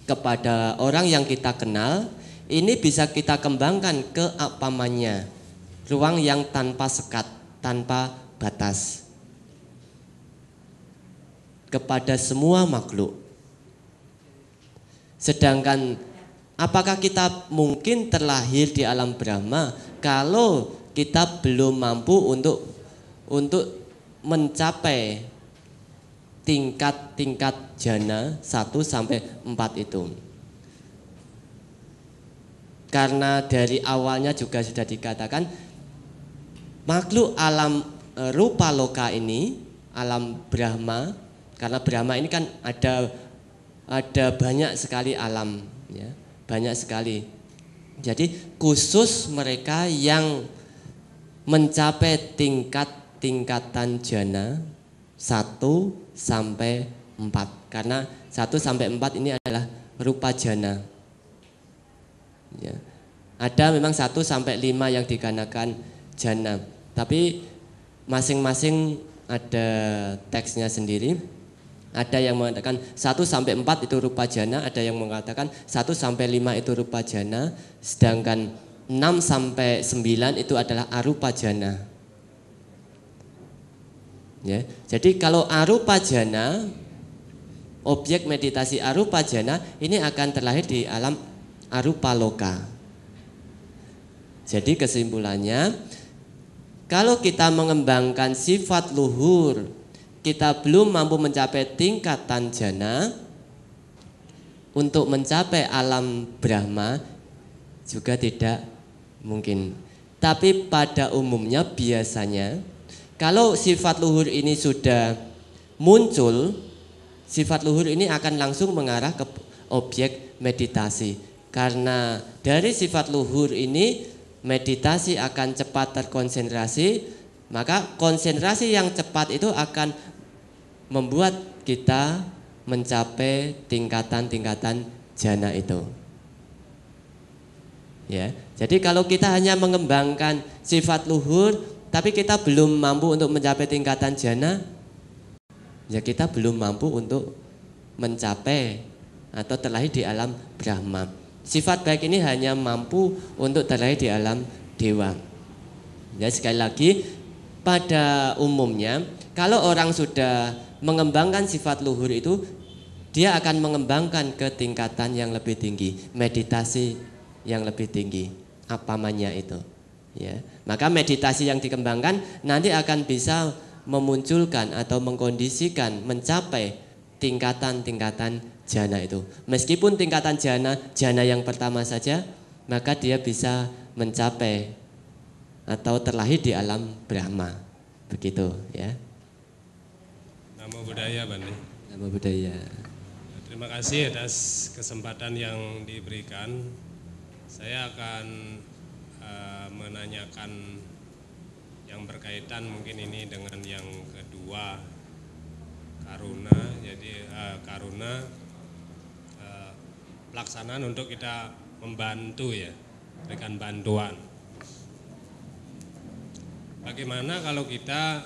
Speaker 2: kepada orang yang kita kenal, ini bisa kita kembangkan ke apamannya, ruang yang tanpa sekat, tanpa batas. Kepada semua makhluk. Sedangkan apakah kita mungkin terlahir di alam Brahma kalau kita belum mampu untuk untuk mencapai tingkat-tingkat jana 1 sampai 4 itu. Karena dari awalnya juga sudah dikatakan makhluk alam e, rupa loka ini, alam Brahma, karena Brahma ini kan ada ada banyak sekali alam ya, banyak sekali. Jadi khusus mereka yang mencapai tingkat-tingkatan jana 1 sampai 4 karena 1 sampai 4 ini adalah rupa jana ya. ada memang 1 sampai 5 yang dikarenakan jana tapi masing-masing ada teksnya sendiri ada yang mengatakan 1 sampai 4 itu rupa jana, ada yang mengatakan 1 sampai 5 itu rupa jana, sedangkan 6 sampai 9 itu adalah arupa jana. Ya, jadi kalau arupa jana objek meditasi arupa jana ini akan terlahir di alam arupa loka. Jadi kesimpulannya kalau kita mengembangkan sifat luhur, kita belum mampu mencapai tingkatan jana untuk mencapai alam Brahma juga tidak mungkin. Tapi pada umumnya biasanya kalau sifat luhur ini sudah muncul, sifat luhur ini akan langsung mengarah ke objek meditasi. Karena dari sifat luhur ini meditasi akan cepat terkonsentrasi, maka konsentrasi yang cepat itu akan membuat kita mencapai tingkatan-tingkatan jana itu. Ya. Jadi kalau kita hanya mengembangkan sifat luhur, tapi kita belum mampu untuk mencapai tingkatan jana, ya kita belum mampu untuk mencapai atau terlahir di alam Brahma. Sifat baik ini hanya mampu untuk terlahir di alam dewa. Ya sekali lagi pada umumnya kalau orang sudah mengembangkan sifat luhur itu dia akan mengembangkan ke tingkatan yang lebih tinggi, meditasi yang lebih tinggi apamanya itu. Ya. Maka meditasi yang dikembangkan nanti akan bisa memunculkan atau mengkondisikan mencapai tingkatan-tingkatan jana itu. Meskipun tingkatan jana jana yang pertama saja, maka dia bisa mencapai atau terlahir di alam Brahma. Begitu ya.
Speaker 3: Nama budaya Bani.
Speaker 2: Nama budaya.
Speaker 3: Terima kasih atas kesempatan yang diberikan saya akan uh, menanyakan yang berkaitan mungkin ini dengan yang kedua karuna jadi uh, karuna uh, pelaksanaan untuk kita membantu ya berikan bantuan bagaimana kalau kita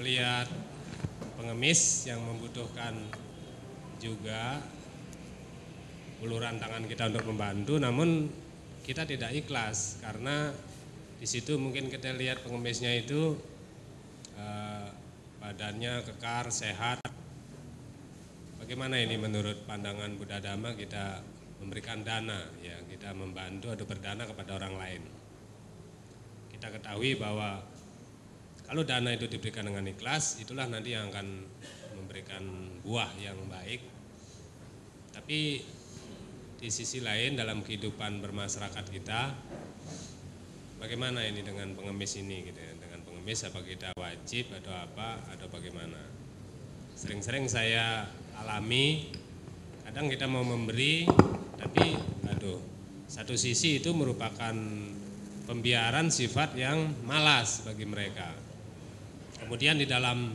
Speaker 3: melihat pengemis yang membutuhkan juga uluran tangan kita untuk membantu namun kita tidak ikhlas karena di situ mungkin kita lihat pengemisnya itu eh, badannya kekar sehat bagaimana ini menurut pandangan Buddha Dhamma kita memberikan dana ya kita membantu atau berdana kepada orang lain kita ketahui bahwa kalau dana itu diberikan dengan ikhlas itulah nanti yang akan memberikan buah yang baik tapi di sisi lain dalam kehidupan bermasyarakat kita bagaimana ini dengan pengemis ini gitu ya dengan pengemis apa kita wajib atau apa atau bagaimana sering-sering saya alami kadang kita mau memberi tapi aduh satu sisi itu merupakan pembiaran sifat yang malas bagi mereka kemudian di dalam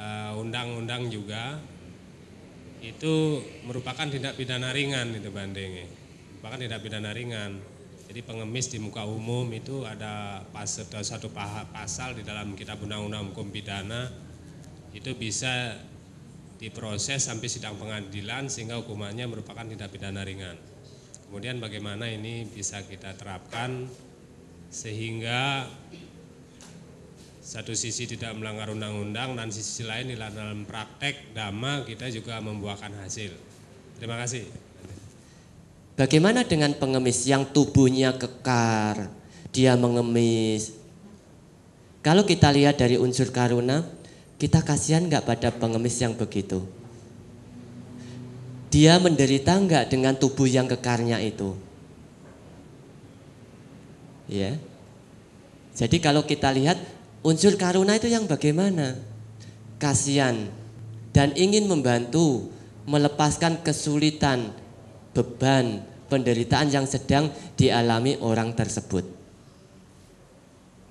Speaker 3: eh, undang-undang uh, undang -undang juga itu merupakan tindak pidana ringan itu bandingnya merupakan tindak pidana ringan jadi pengemis di muka umum itu ada pasal ada satu pasal di dalam kitab undang-undang hukum pidana itu bisa diproses sampai sidang pengadilan sehingga hukumannya merupakan tindak pidana ringan kemudian bagaimana ini bisa kita terapkan sehingga satu sisi tidak melanggar undang-undang dan sisi lain di dalam praktek damai kita juga membuahkan hasil. Terima kasih.
Speaker 2: Bagaimana dengan pengemis yang tubuhnya kekar, dia mengemis? Kalau kita lihat dari unsur karuna, kita kasihan nggak pada pengemis yang begitu? Dia menderita nggak dengan tubuh yang kekarnya itu? Ya. Jadi kalau kita lihat Unsur karuna itu yang bagaimana? Kasihan dan ingin membantu melepaskan kesulitan, beban, penderitaan yang sedang dialami orang tersebut.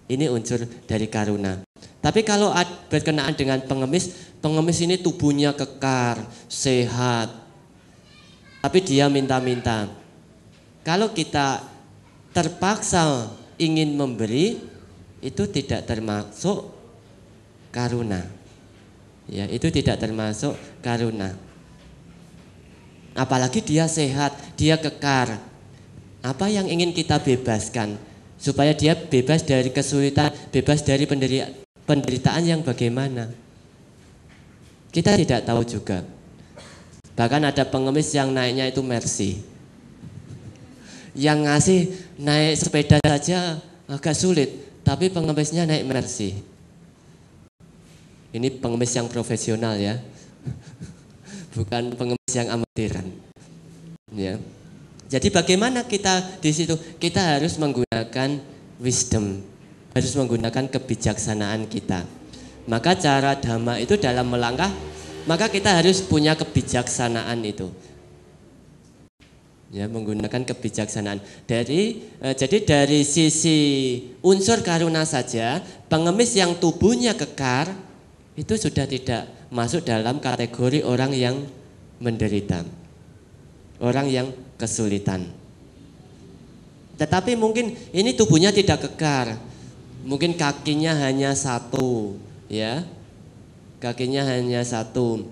Speaker 2: Ini unsur dari karuna. Tapi kalau berkenaan dengan pengemis, pengemis ini tubuhnya kekar, sehat. Tapi dia minta-minta. Kalau kita terpaksa ingin memberi, itu tidak termasuk karuna. Ya, itu tidak termasuk karuna. Apalagi dia sehat, dia kekar. Apa yang ingin kita bebaskan supaya dia bebas dari kesulitan, bebas dari penderitaan yang bagaimana? Kita tidak tahu juga. Bahkan ada pengemis yang naiknya itu mercy. Yang ngasih naik sepeda saja agak sulit tapi pengemisnya naik mercy. Ini pengemis yang profesional ya, bukan pengemis yang amatiran. Ya. Jadi bagaimana kita di situ? Kita harus menggunakan wisdom, harus menggunakan kebijaksanaan kita. Maka cara dhamma itu dalam melangkah, maka kita harus punya kebijaksanaan itu ya menggunakan kebijaksanaan. Dari eh, jadi dari sisi unsur karuna saja, pengemis yang tubuhnya kekar itu sudah tidak masuk dalam kategori orang yang menderita. Orang yang kesulitan. Tetapi mungkin ini tubuhnya tidak kekar. Mungkin kakinya hanya satu, ya. Kakinya hanya satu.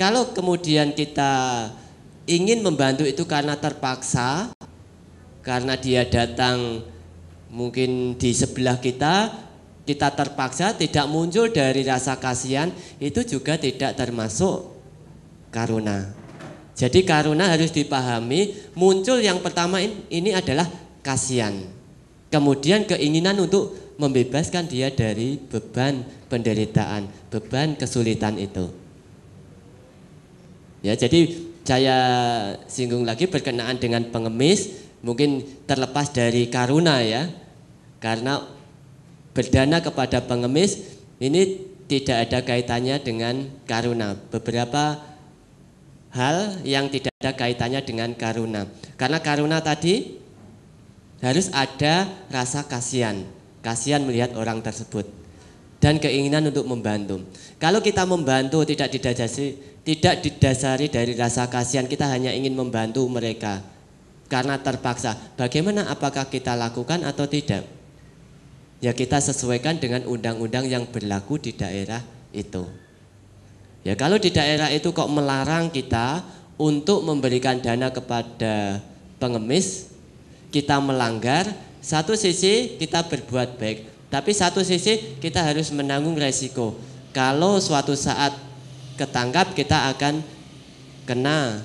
Speaker 2: Kalau kemudian kita ingin membantu itu karena terpaksa, karena dia datang mungkin di sebelah kita, kita terpaksa tidak muncul dari rasa kasihan, itu juga tidak termasuk karuna. Jadi karuna harus dipahami, muncul yang pertama ini adalah kasihan. Kemudian keinginan untuk membebaskan dia dari beban penderitaan, beban kesulitan itu. Ya, jadi saya singgung lagi berkenaan dengan pengemis mungkin terlepas dari karuna ya karena berdana kepada pengemis ini tidak ada kaitannya dengan karuna beberapa hal yang tidak ada kaitannya dengan karuna karena karuna tadi harus ada rasa kasihan kasihan melihat orang tersebut dan keinginan untuk membantu kalau kita membantu tidak didasari, tidak didasari dari rasa kasihan, kita hanya ingin membantu mereka karena terpaksa. Bagaimana apakah kita lakukan atau tidak? Ya kita sesuaikan dengan undang-undang yang berlaku di daerah itu. Ya kalau di daerah itu kok melarang kita untuk memberikan dana kepada pengemis, kita melanggar, satu sisi kita berbuat baik, tapi satu sisi kita harus menanggung resiko kalau suatu saat ketangkap kita akan kena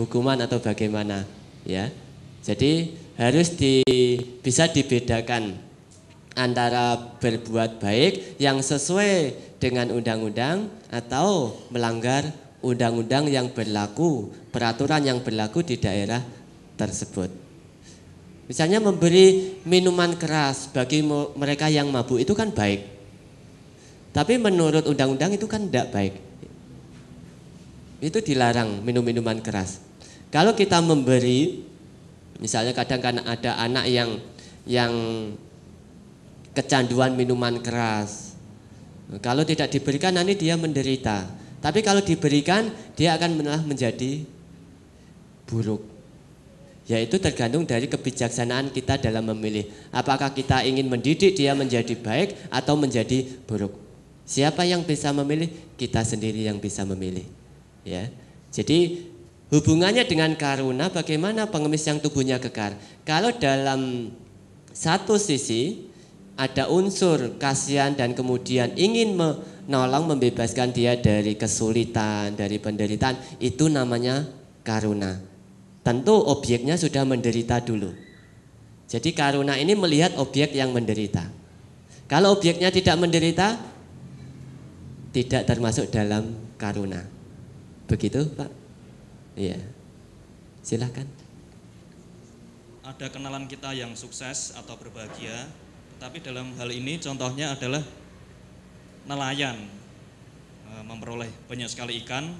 Speaker 2: hukuman atau bagaimana, ya. Jadi harus di, bisa dibedakan antara berbuat baik yang sesuai dengan undang-undang atau melanggar undang-undang yang berlaku, peraturan yang berlaku di daerah tersebut. Misalnya memberi minuman keras bagi mereka yang mabuk itu kan baik. Tapi menurut undang-undang itu kan tidak baik. Itu dilarang minum-minuman keras. Kalau kita memberi, misalnya kadang kan ada anak yang yang kecanduan minuman keras. Kalau tidak diberikan nanti dia menderita. Tapi kalau diberikan dia akan malah menjadi buruk. Yaitu tergantung dari kebijaksanaan kita dalam memilih. Apakah kita ingin mendidik dia menjadi baik atau menjadi buruk. Siapa yang bisa memilih? Kita sendiri yang bisa memilih. Ya. Jadi hubungannya dengan karuna bagaimana pengemis yang tubuhnya kekar. Kalau dalam satu sisi ada unsur kasihan dan kemudian ingin menolong membebaskan dia dari kesulitan, dari penderitaan, itu namanya karuna. Tentu objeknya sudah menderita dulu. Jadi karuna ini melihat objek yang menderita. Kalau objeknya tidak menderita, tidak termasuk dalam karuna. Begitu, Pak? Iya. silakan.
Speaker 1: Ada kenalan kita yang sukses atau berbahagia, tapi dalam hal ini contohnya adalah nelayan e, memperoleh banyak sekali ikan.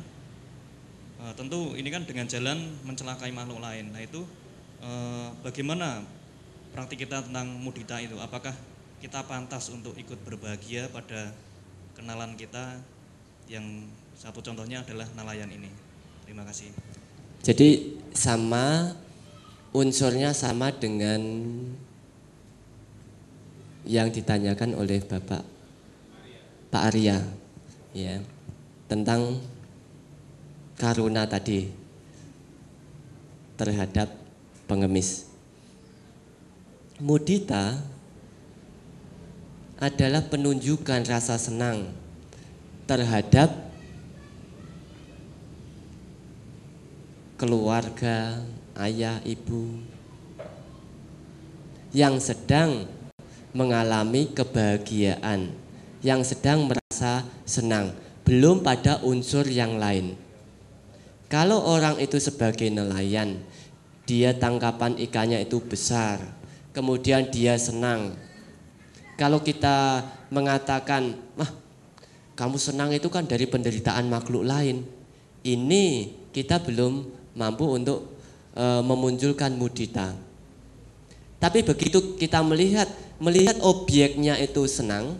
Speaker 1: E, tentu ini kan dengan jalan mencelakai makhluk lain. Nah itu e, bagaimana praktik kita tentang mudita itu? Apakah kita pantas untuk ikut berbahagia pada kenalan kita yang satu contohnya adalah nelayan ini. Terima kasih.
Speaker 2: Jadi sama unsurnya sama dengan yang ditanyakan oleh Bapak Pak Arya ya tentang karuna tadi terhadap pengemis. Mudita adalah penunjukan rasa senang terhadap keluarga, ayah, ibu yang sedang mengalami kebahagiaan, yang sedang merasa senang, belum pada unsur yang lain. Kalau orang itu sebagai nelayan, dia tangkapan ikannya itu besar, kemudian dia senang, kalau kita mengatakan, "Mah, kamu senang itu kan dari penderitaan makhluk lain." Ini kita belum mampu untuk e, memunculkan mudita. Tapi begitu kita melihat melihat objeknya itu senang,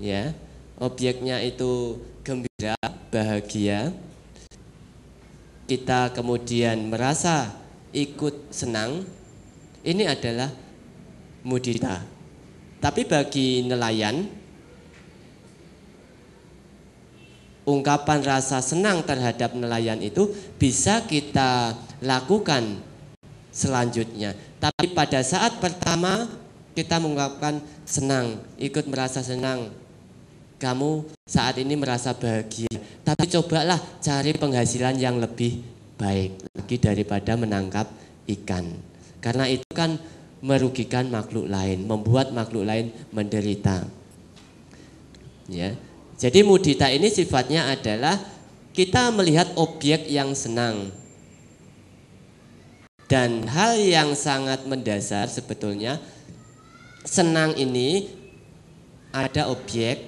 Speaker 2: ya, objeknya itu gembira, bahagia, kita kemudian merasa ikut senang, ini adalah mudita. Tapi bagi nelayan, ungkapan rasa senang terhadap nelayan itu bisa kita lakukan selanjutnya. Tapi pada saat pertama kita mengungkapkan senang, ikut merasa senang. Kamu saat ini merasa bahagia, tapi cobalah cari penghasilan yang lebih baik lagi daripada menangkap ikan. Karena itu kan merugikan makhluk lain, membuat makhluk lain menderita. Ya. Jadi mudita ini sifatnya adalah kita melihat objek yang senang. Dan hal yang sangat mendasar sebetulnya senang ini ada objek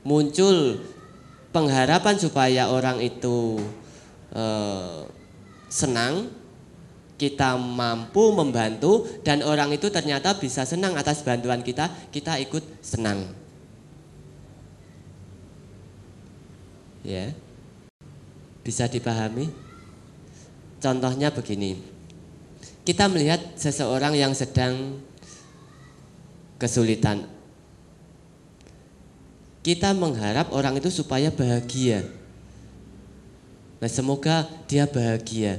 Speaker 2: muncul pengharapan supaya orang itu eh, senang kita mampu membantu dan orang itu ternyata bisa senang atas bantuan kita, kita ikut senang. Ya. Bisa dipahami? Contohnya begini. Kita melihat seseorang yang sedang kesulitan. Kita mengharap orang itu supaya bahagia. Nah, semoga dia bahagia.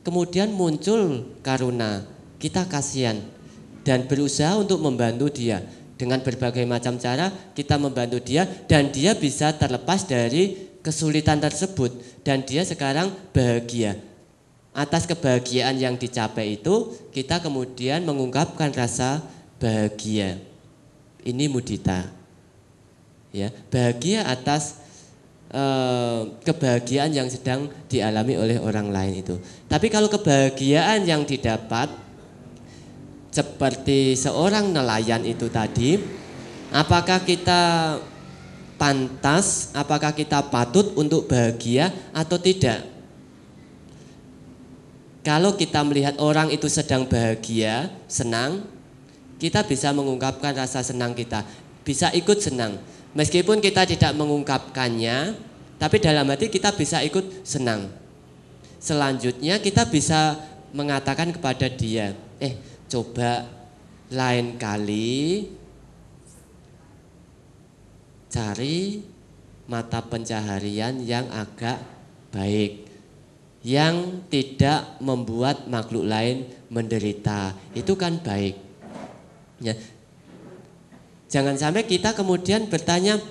Speaker 2: Kemudian muncul karuna, kita kasihan dan berusaha untuk membantu dia. Dengan berbagai macam cara kita membantu dia dan dia bisa terlepas dari kesulitan tersebut dan dia sekarang bahagia. Atas kebahagiaan yang dicapai itu kita kemudian mengungkapkan rasa bahagia. Ini mudita. Ya, bahagia atas Eh, kebahagiaan yang sedang dialami oleh orang lain itu. Tapi kalau kebahagiaan yang didapat seperti seorang nelayan itu tadi, apakah kita pantas, apakah kita patut untuk bahagia atau tidak? Kalau kita melihat orang itu sedang bahagia, senang, kita bisa mengungkapkan rasa senang kita, bisa ikut senang. Meskipun kita tidak mengungkapkannya, tapi dalam hati kita bisa ikut senang. Selanjutnya kita bisa mengatakan kepada dia, eh coba lain kali cari mata pencaharian yang agak baik yang tidak membuat makhluk lain menderita itu kan baik ya Jangan sampai kita kemudian bertanya,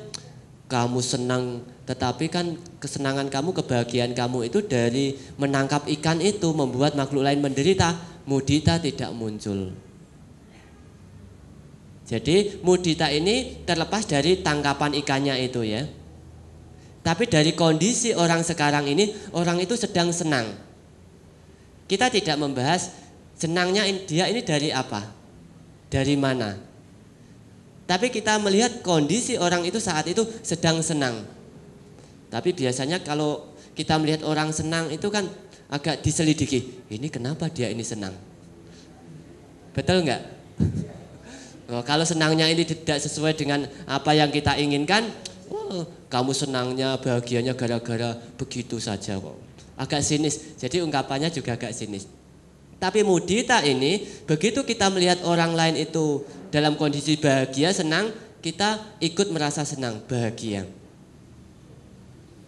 Speaker 2: kamu senang, tetapi kan kesenangan kamu, kebahagiaan kamu itu dari menangkap ikan itu membuat makhluk lain menderita, mudita tidak muncul. Jadi mudita ini terlepas dari tangkapan ikannya itu ya. Tapi dari kondisi orang sekarang ini, orang itu sedang senang. Kita tidak membahas senangnya dia ini dari apa? Dari mana? Tapi kita melihat kondisi orang itu saat itu sedang senang. Tapi biasanya kalau kita melihat orang senang itu kan agak diselidiki. Ini kenapa dia ini senang? Betul nggak? Oh, kalau senangnya ini tidak sesuai dengan apa yang kita inginkan, oh, kamu senangnya, bahagianya gara-gara begitu saja kok. Agak sinis. Jadi ungkapannya juga agak sinis. Tapi mudita ini begitu kita melihat orang lain itu dalam kondisi bahagia, senang, kita ikut merasa senang, bahagia.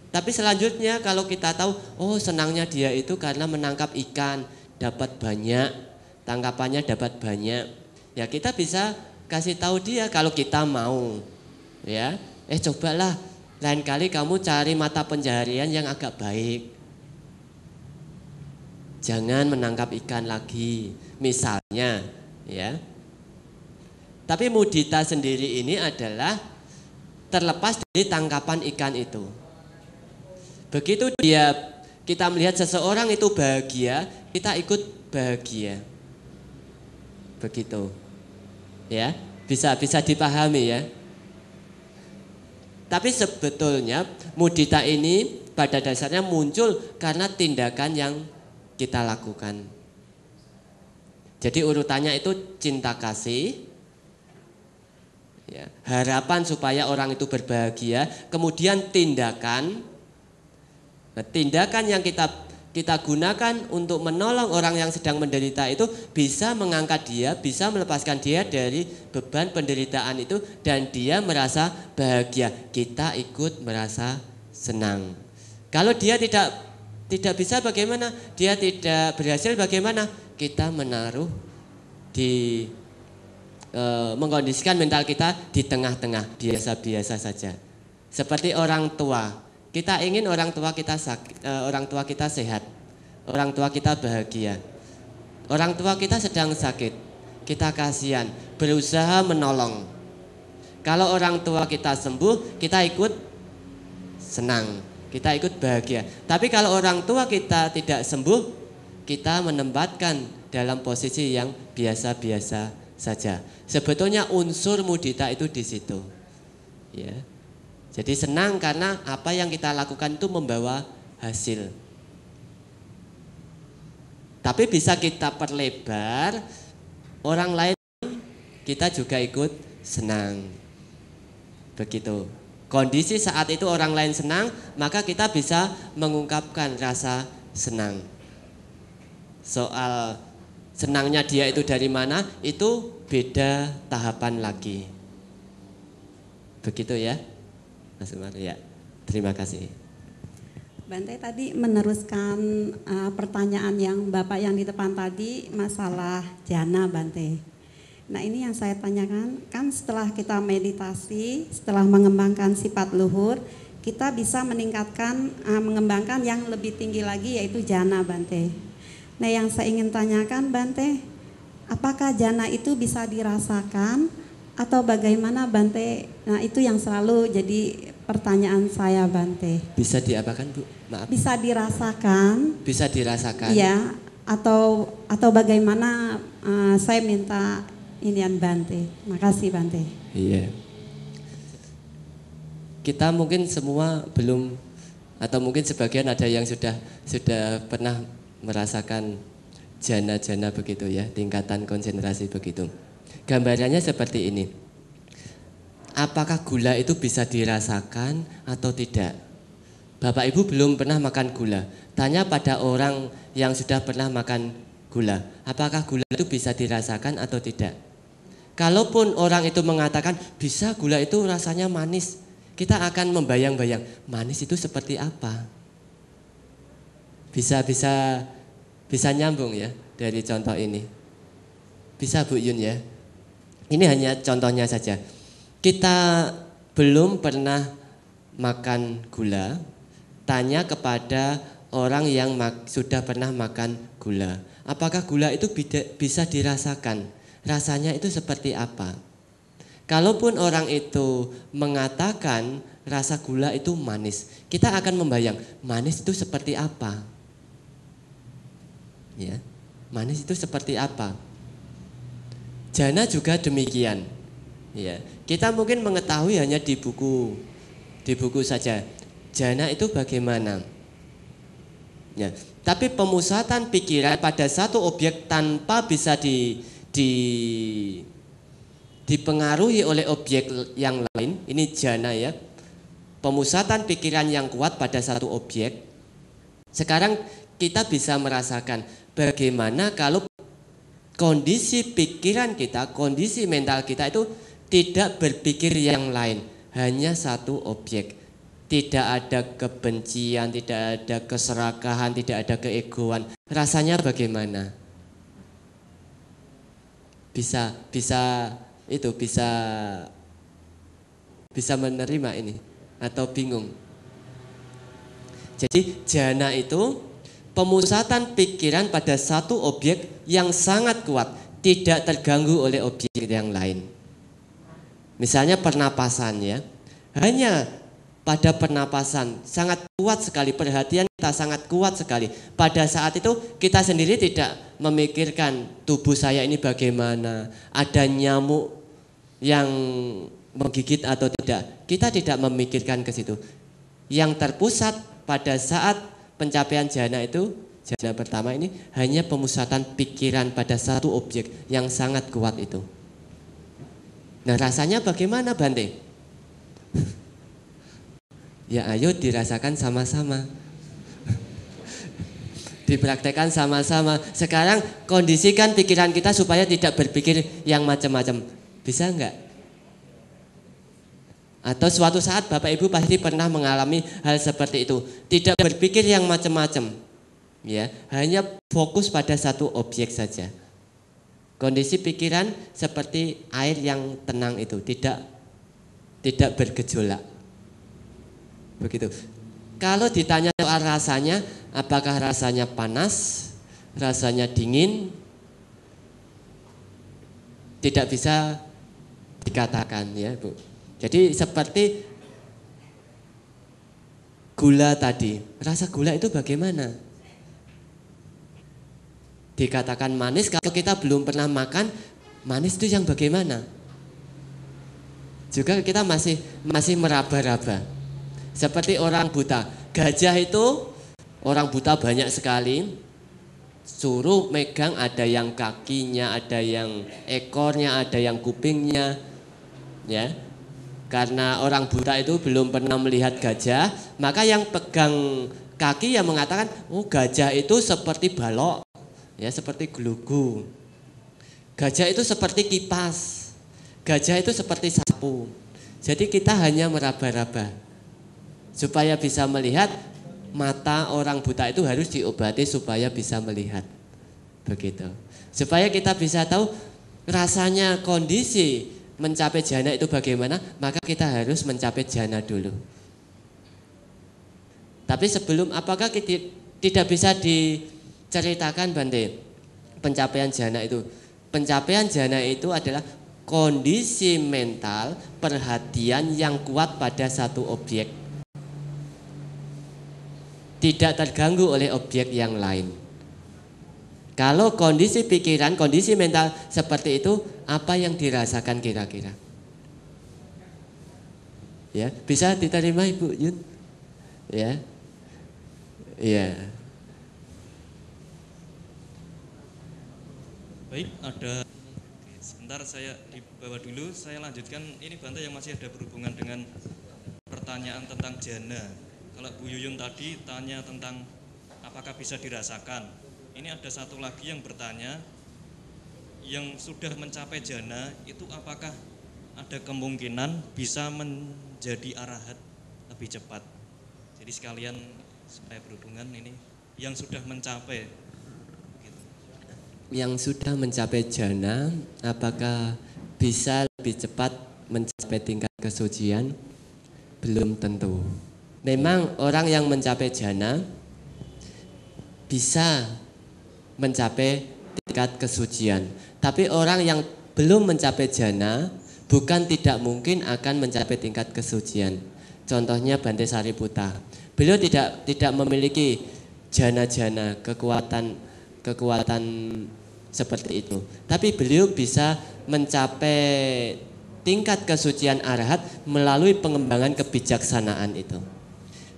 Speaker 2: Tapi selanjutnya kalau kita tahu, oh senangnya dia itu karena menangkap ikan, dapat banyak, tangkapannya dapat banyak. Ya kita bisa kasih tahu dia kalau kita mau. Ya, eh cobalah lain kali kamu cari mata pencaharian yang agak baik jangan menangkap ikan lagi. Misalnya, ya. Tapi mudita sendiri ini adalah terlepas dari tangkapan ikan itu. Begitu dia kita melihat seseorang itu bahagia, kita ikut bahagia. Begitu. Ya, bisa bisa dipahami ya. Tapi sebetulnya mudita ini pada dasarnya muncul karena tindakan yang kita lakukan. Jadi urutannya itu cinta kasih, ya, harapan supaya orang itu berbahagia, kemudian tindakan. Nah, tindakan yang kita kita gunakan untuk menolong orang yang sedang menderita itu bisa mengangkat dia, bisa melepaskan dia dari beban penderitaan itu dan dia merasa bahagia. Kita ikut merasa senang. Kalau dia tidak tidak bisa bagaimana? Dia tidak berhasil bagaimana? Kita menaruh di e, mengkondisikan mental kita di tengah-tengah biasa-biasa saja. Seperti orang tua, kita ingin orang tua kita sakit, e, orang tua kita sehat, orang tua kita bahagia. Orang tua kita sedang sakit, kita kasihan, berusaha menolong. Kalau orang tua kita sembuh, kita ikut senang kita ikut bahagia. Tapi kalau orang tua kita tidak sembuh, kita menempatkan dalam posisi yang biasa-biasa saja. Sebetulnya unsur mudita itu di situ. Ya. Jadi senang karena apa yang kita lakukan itu membawa hasil. Tapi bisa kita perlebar orang lain kita juga ikut senang. Begitu kondisi saat itu orang lain senang, maka kita bisa mengungkapkan rasa senang. Soal senangnya dia itu dari mana, itu beda tahapan lagi. Begitu ya, Mas Umar. Ya, terima kasih.
Speaker 4: Bante tadi meneruskan uh, pertanyaan yang Bapak yang di depan tadi masalah jana Bante. Nah ini yang saya tanyakan, kan setelah kita meditasi, setelah mengembangkan sifat luhur, kita bisa meningkatkan, uh, mengembangkan yang lebih tinggi lagi yaitu jana Bante. Nah yang saya ingin tanyakan Bante, apakah jana itu bisa dirasakan atau bagaimana Bante? Nah itu yang selalu jadi pertanyaan saya Bante.
Speaker 2: Bisa diapakan Bu? Maaf. Bisa
Speaker 4: dirasakan.
Speaker 2: Bisa dirasakan. Iya,
Speaker 4: atau atau bagaimana uh, saya minta ini yang Bante. Makasih Bante.
Speaker 2: Iya. Yeah. Kita mungkin semua belum atau mungkin sebagian ada yang sudah sudah pernah merasakan jana-jana begitu ya, tingkatan konsentrasi begitu. Gambarannya seperti ini. Apakah gula itu bisa dirasakan atau tidak? Bapak Ibu belum pernah makan gula. Tanya pada orang yang sudah pernah makan gula. Apakah gula itu bisa dirasakan atau tidak? Kalaupun orang itu mengatakan bisa gula itu rasanya manis, kita akan membayang-bayang manis itu seperti apa. Bisa-bisa bisa nyambung ya dari contoh ini. Bisa Bu Yun ya. Ini hanya contohnya saja. Kita belum pernah makan gula, tanya kepada orang yang sudah pernah makan gula. Apakah gula itu bisa dirasakan? rasanya itu seperti apa. Kalaupun orang itu mengatakan rasa gula itu manis, kita akan membayang manis itu seperti apa. Ya, manis itu seperti apa? Jana juga demikian. Ya, kita mungkin mengetahui hanya di buku, di buku saja. Jana itu bagaimana? Ya, tapi pemusatan pikiran pada satu objek tanpa bisa di di dipengaruhi oleh objek yang lain, ini jana ya, pemusatan pikiran yang kuat pada satu objek. Sekarang kita bisa merasakan bagaimana kalau kondisi pikiran kita, kondisi mental kita itu tidak berpikir yang lain, hanya satu objek. Tidak ada kebencian, tidak ada keserakahan, tidak ada keegoan. Rasanya bagaimana? bisa bisa itu bisa bisa menerima ini atau bingung. Jadi jana itu pemusatan pikiran pada satu objek yang sangat kuat, tidak terganggu oleh objek yang lain. Misalnya pernapasan ya, hanya pada pernapasan sangat kuat sekali perhatian kita sangat kuat sekali. Pada saat itu kita sendiri tidak memikirkan tubuh saya ini bagaimana, ada nyamuk yang menggigit atau tidak. Kita tidak memikirkan ke situ. Yang terpusat pada saat pencapaian jana itu, jana pertama ini hanya pemusatan pikiran pada satu objek yang sangat kuat itu. Nah rasanya bagaimana Bante? ya ayo dirasakan sama-sama dipraktekkan sama-sama. Sekarang kondisikan pikiran kita supaya tidak berpikir yang macam-macam. Bisa enggak? Atau suatu saat Bapak Ibu pasti pernah mengalami hal seperti itu. Tidak berpikir yang macam-macam. Ya, hanya fokus pada satu objek saja. Kondisi pikiran seperti air yang tenang itu, tidak tidak bergejolak. Begitu. Kalau ditanya soal rasanya, apakah rasanya panas, rasanya dingin, tidak bisa dikatakan ya Bu. Jadi seperti gula tadi, rasa gula itu bagaimana? Dikatakan manis kalau kita belum pernah makan, manis itu yang bagaimana? Juga kita masih masih meraba-raba. Seperti orang buta. Gajah itu orang buta banyak sekali. Suruh megang ada yang kakinya, ada yang ekornya, ada yang kupingnya. Ya. Karena orang buta itu belum pernah melihat gajah, maka yang pegang kaki yang mengatakan, "Oh, gajah itu seperti balok." Ya, seperti gelugu. Gajah itu seperti kipas. Gajah itu seperti sapu. Jadi kita hanya meraba-raba supaya bisa melihat mata orang buta itu harus diobati supaya bisa melihat begitu supaya kita bisa tahu rasanya kondisi mencapai jana itu bagaimana maka kita harus mencapai jana dulu tapi sebelum apakah kita tidak bisa diceritakan Bante pencapaian jana itu pencapaian jana itu adalah kondisi mental perhatian yang kuat pada satu objek tidak terganggu oleh objek yang lain. Kalau kondisi pikiran, kondisi mental seperti itu, apa yang dirasakan kira-kira? Ya, bisa diterima Ibu Yun? Ya. Ya.
Speaker 1: Baik, ada sebentar saya dibawa dulu, saya lanjutkan ini bantai yang masih ada berhubungan dengan pertanyaan tentang jana. Kalau Bu Yuyun tadi tanya tentang apakah bisa dirasakan, ini ada satu lagi yang bertanya yang sudah mencapai jana itu apakah ada kemungkinan bisa menjadi arahat lebih cepat. Jadi sekalian supaya berhubungan ini yang sudah mencapai
Speaker 2: yang sudah mencapai jana apakah bisa lebih cepat mencapai tingkat kesucian belum tentu. Memang orang yang mencapai jana bisa mencapai tingkat kesucian. Tapi orang yang belum mencapai jana bukan tidak mungkin akan mencapai tingkat kesucian. Contohnya Bante Sariputa. Beliau tidak tidak memiliki jana-jana kekuatan kekuatan seperti itu. Tapi beliau bisa mencapai tingkat kesucian arahat melalui pengembangan kebijaksanaan itu.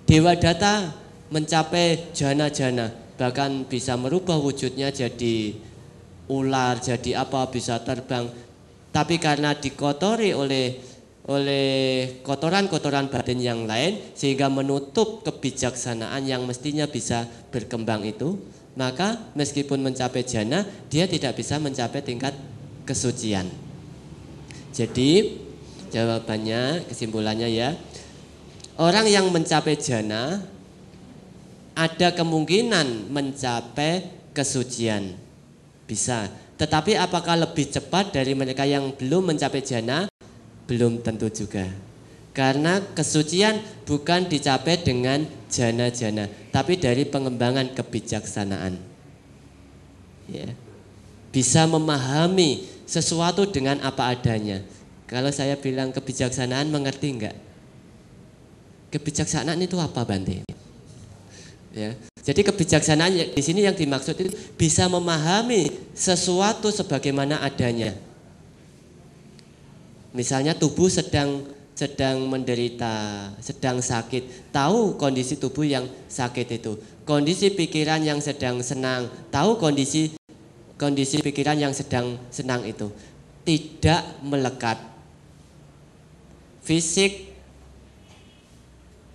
Speaker 2: Dewa Data mencapai jana-jana, bahkan bisa merubah wujudnya jadi ular, jadi apa bisa terbang. Tapi karena dikotori oleh oleh kotoran-kotoran badan yang lain sehingga menutup kebijaksanaan yang mestinya bisa berkembang itu, maka meskipun mencapai jana, dia tidak bisa mencapai tingkat kesucian. Jadi jawabannya kesimpulannya ya Orang yang mencapai jana ada kemungkinan mencapai kesucian. Bisa. Tetapi apakah lebih cepat dari mereka yang belum mencapai jana? Belum tentu juga. Karena kesucian bukan dicapai dengan jana-jana, tapi dari pengembangan kebijaksanaan. Ya. Bisa memahami sesuatu dengan apa adanya. Kalau saya bilang kebijaksanaan, mengerti enggak? Kebijaksanaan itu apa Bante? Ya. Jadi kebijaksanaan ya, di sini yang dimaksud itu bisa memahami sesuatu sebagaimana adanya. Misalnya tubuh sedang sedang menderita, sedang sakit, tahu kondisi tubuh yang sakit itu. Kondisi pikiran yang sedang senang, tahu kondisi kondisi pikiran yang sedang senang itu. Tidak melekat. Fisik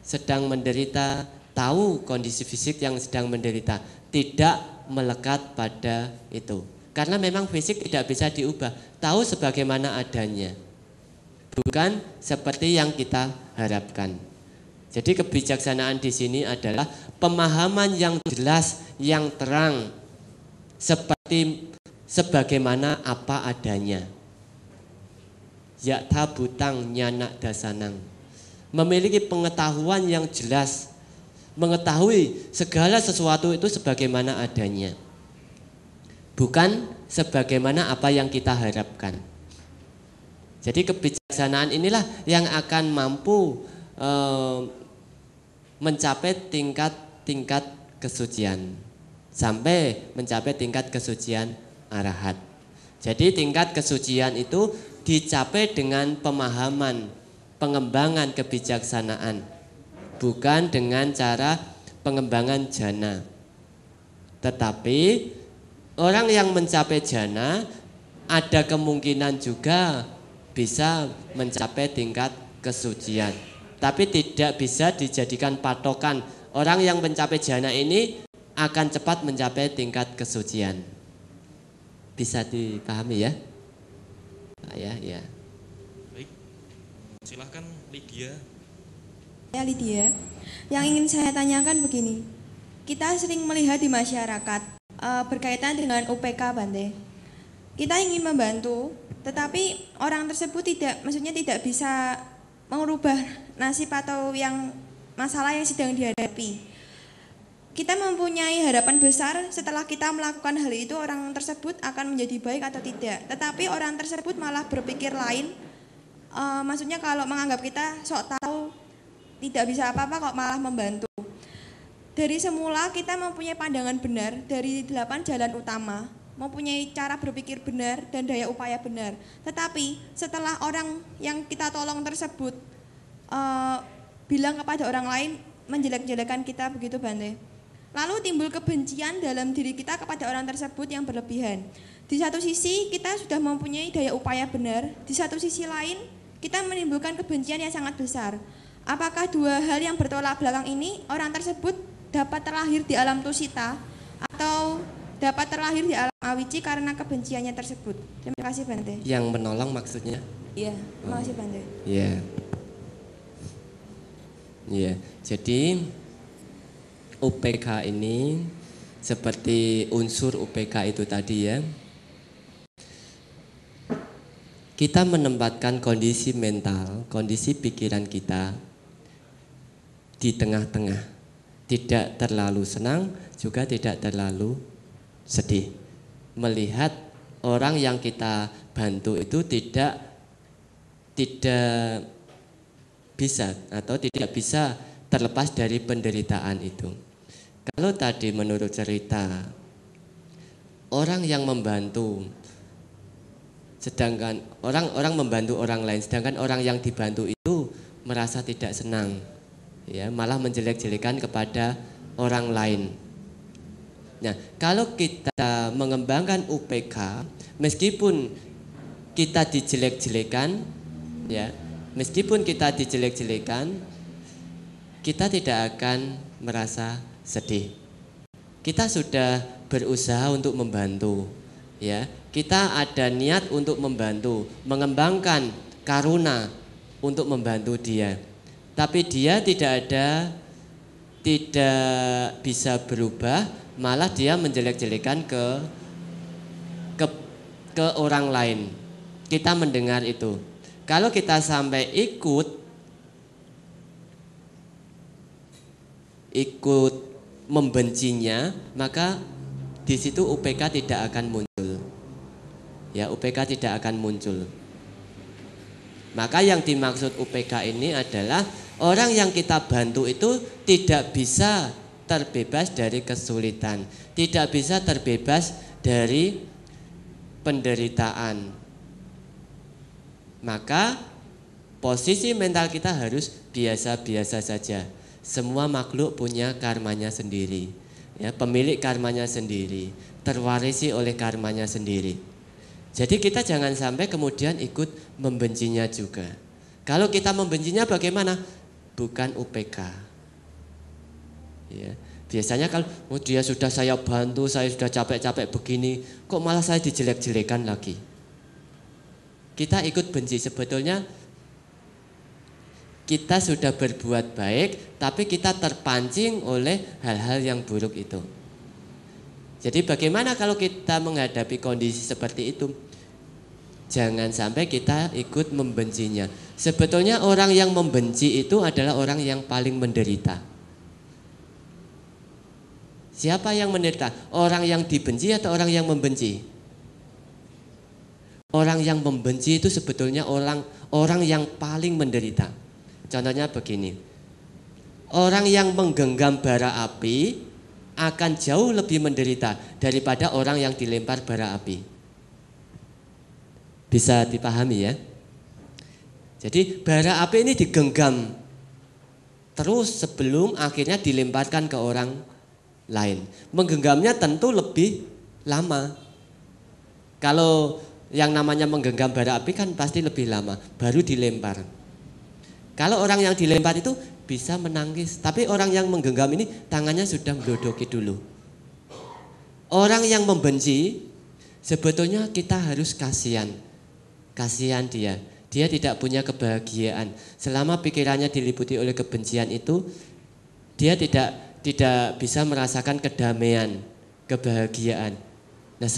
Speaker 2: sedang menderita, tahu kondisi fisik yang sedang menderita, tidak melekat pada itu. Karena memang fisik tidak bisa diubah, tahu sebagaimana adanya. Bukan seperti yang kita harapkan. Jadi kebijaksanaan di sini adalah pemahaman yang jelas, yang terang seperti
Speaker 3: sebagaimana
Speaker 2: apa adanya. Ya tabutang nyanak dasanang memiliki pengetahuan yang jelas, mengetahui segala sesuatu itu sebagaimana adanya, bukan sebagaimana apa yang kita harapkan. Jadi kebijaksanaan inilah yang akan mampu e, mencapai tingkat-tingkat kesucian sampai mencapai tingkat kesucian arahat. Jadi tingkat kesucian itu dicapai dengan pemahaman pengembangan kebijaksanaan, bukan dengan cara pengembangan jana. Tetapi orang yang mencapai jana ada kemungkinan juga bisa mencapai tingkat kesucian. Tapi tidak bisa dijadikan patokan. Orang yang mencapai jana ini akan cepat mencapai tingkat kesucian. Bisa dipahami ya? Nah, ya, ya.
Speaker 1: Silahkan Lydia.
Speaker 4: Saya Lydia. Yang ingin saya tanyakan begini, kita sering melihat di masyarakat uh, berkaitan dengan UPK Bante. Kita ingin membantu, tetapi orang tersebut tidak, maksudnya tidak bisa mengubah nasib atau yang masalah yang sedang dihadapi. Kita mempunyai harapan besar setelah kita melakukan hal itu orang tersebut akan menjadi baik atau tidak. Tetapi orang tersebut malah berpikir lain uh, maksudnya kalau menganggap kita sok tahu tidak bisa apa-apa kok malah membantu. Dari semula kita mempunyai pandangan benar dari delapan jalan utama, mempunyai cara berpikir benar dan daya upaya benar. Tetapi setelah orang yang kita tolong tersebut uh, bilang kepada orang lain menjelek-jelekan kita begitu Bante. Lalu timbul kebencian dalam diri kita kepada orang tersebut yang berlebihan. Di satu sisi kita sudah mempunyai daya upaya benar, di satu sisi lain kita menimbulkan kebencian yang sangat besar. Apakah dua hal yang bertolak belakang ini orang tersebut dapat terlahir di alam tusita atau dapat terlahir di alam awici karena kebenciannya tersebut? Terima kasih Bante. Yang
Speaker 2: menolong maksudnya?
Speaker 4: Iya, terima kasih Bante.
Speaker 2: Iya. Yeah. Iya. Jadi UPK ini seperti unsur UPK itu tadi ya kita menempatkan kondisi mental, kondisi pikiran kita di tengah-tengah, tidak terlalu senang juga tidak terlalu sedih. Melihat orang yang kita bantu itu tidak tidak bisa atau tidak bisa terlepas dari penderitaan itu. Kalau tadi menurut cerita orang yang membantu sedangkan orang orang membantu orang lain sedangkan orang yang dibantu itu merasa tidak senang ya malah menjelek-jelekan kepada orang lain nah kalau kita mengembangkan UPK meskipun kita dijelek-jelekan ya meskipun kita dijelek-jelekan kita tidak akan merasa sedih kita sudah berusaha untuk membantu ya kita ada niat untuk membantu, mengembangkan karuna untuk membantu dia. Tapi dia tidak ada tidak bisa berubah, malah dia menjelek-jelekan ke, ke ke orang lain. Kita mendengar itu. Kalau kita sampai ikut ikut membencinya, maka di situ UPK tidak akan muncul ya UPK tidak akan muncul. Maka yang dimaksud UPK ini adalah orang yang kita bantu itu tidak bisa terbebas dari kesulitan, tidak bisa terbebas dari penderitaan. Maka posisi mental kita harus biasa-biasa saja. Semua makhluk punya karmanya sendiri. Ya, pemilik karmanya sendiri, terwarisi oleh karmanya sendiri. Jadi kita jangan sampai kemudian ikut membencinya juga. Kalau kita membencinya bagaimana? Bukan UPK. Ya. Biasanya kalau oh dia sudah saya bantu, saya sudah capek-capek begini, kok malah saya dijelek-jelekan lagi. Kita ikut benci sebetulnya kita sudah berbuat baik, tapi kita terpancing oleh hal-hal yang buruk itu. Jadi bagaimana kalau kita menghadapi kondisi seperti itu? Jangan sampai kita ikut membencinya. Sebetulnya orang yang membenci itu adalah orang yang paling menderita. Siapa yang menderita? Orang yang dibenci atau orang yang membenci? Orang yang membenci itu sebetulnya orang orang yang paling menderita. Contohnya begini. Orang yang menggenggam bara api akan jauh lebih menderita daripada orang yang dilempar bara api. Bisa dipahami ya. Jadi bara api ini digenggam terus sebelum akhirnya dilemparkan ke orang lain. Menggenggamnya tentu lebih lama. Kalau yang namanya menggenggam bara api kan pasti lebih lama, baru dilempar. Kalau orang yang dilempar itu bisa menangis, tapi orang yang menggenggam ini tangannya sudah mendodoki dulu. Orang yang membenci sebetulnya kita harus kasihan kasihan dia. Dia tidak punya kebahagiaan. Selama pikirannya diliputi oleh kebencian itu, dia tidak tidak bisa merasakan kedamaian, kebahagiaan. Nah,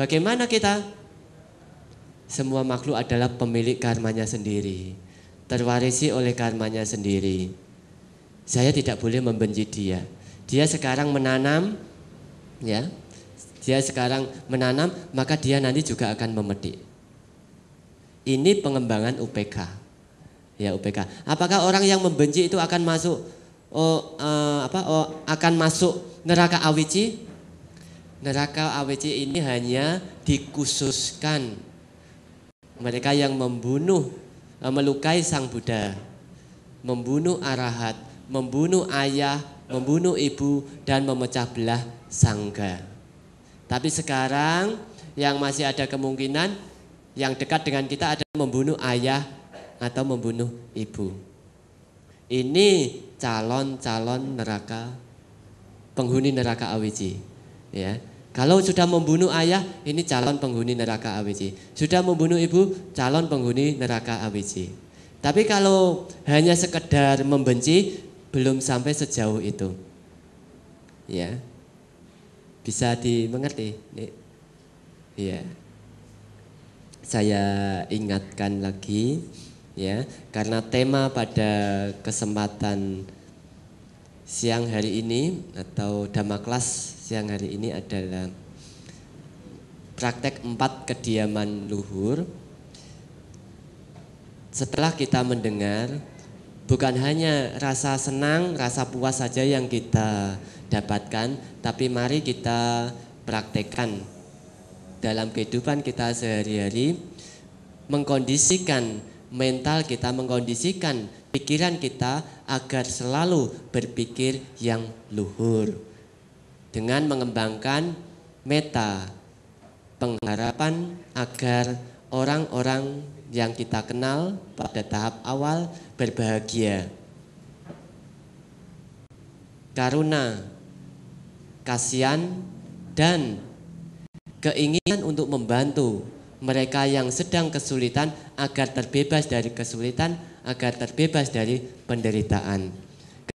Speaker 2: bagaimana kita? Semua makhluk adalah pemilik karmanya sendiri, terwarisi oleh karmanya sendiri. Saya tidak boleh membenci dia. Dia sekarang menanam, ya, dia sekarang menanam, maka dia nanti juga akan memetik. Ini pengembangan UPK. Ya, UPK. Apakah orang yang membenci itu akan masuk oh, eh, apa oh, akan masuk neraka awici? Neraka awici ini hanya dikhususkan mereka yang membunuh eh, melukai sang Buddha, membunuh arahat, membunuh ayah, membunuh ibu dan memecah belah sangga. Tapi sekarang yang masih ada kemungkinan yang dekat dengan kita ada membunuh ayah atau membunuh ibu. Ini calon-calon neraka penghuni neraka awiji. Ya. Kalau sudah membunuh ayah, ini calon penghuni neraka awiji. Sudah membunuh ibu, calon penghuni neraka awiji. Tapi kalau hanya sekedar membenci, belum sampai sejauh itu. Ya. Bisa dimengerti, Nek. Ya. Yeah saya ingatkan lagi ya karena tema pada kesempatan siang hari ini atau dhamma kelas siang hari ini adalah praktek empat kediaman luhur. Setelah kita mendengar bukan hanya rasa senang, rasa puas saja yang kita dapatkan, tapi mari kita praktekkan dalam kehidupan kita sehari-hari mengkondisikan mental kita, mengkondisikan pikiran kita agar selalu berpikir yang luhur. Dengan mengembangkan meta pengharapan agar orang-orang yang kita kenal pada tahap awal berbahagia. Karuna, kasihan, dan keinginan untuk membantu mereka yang sedang kesulitan agar terbebas dari kesulitan, agar terbebas dari penderitaan.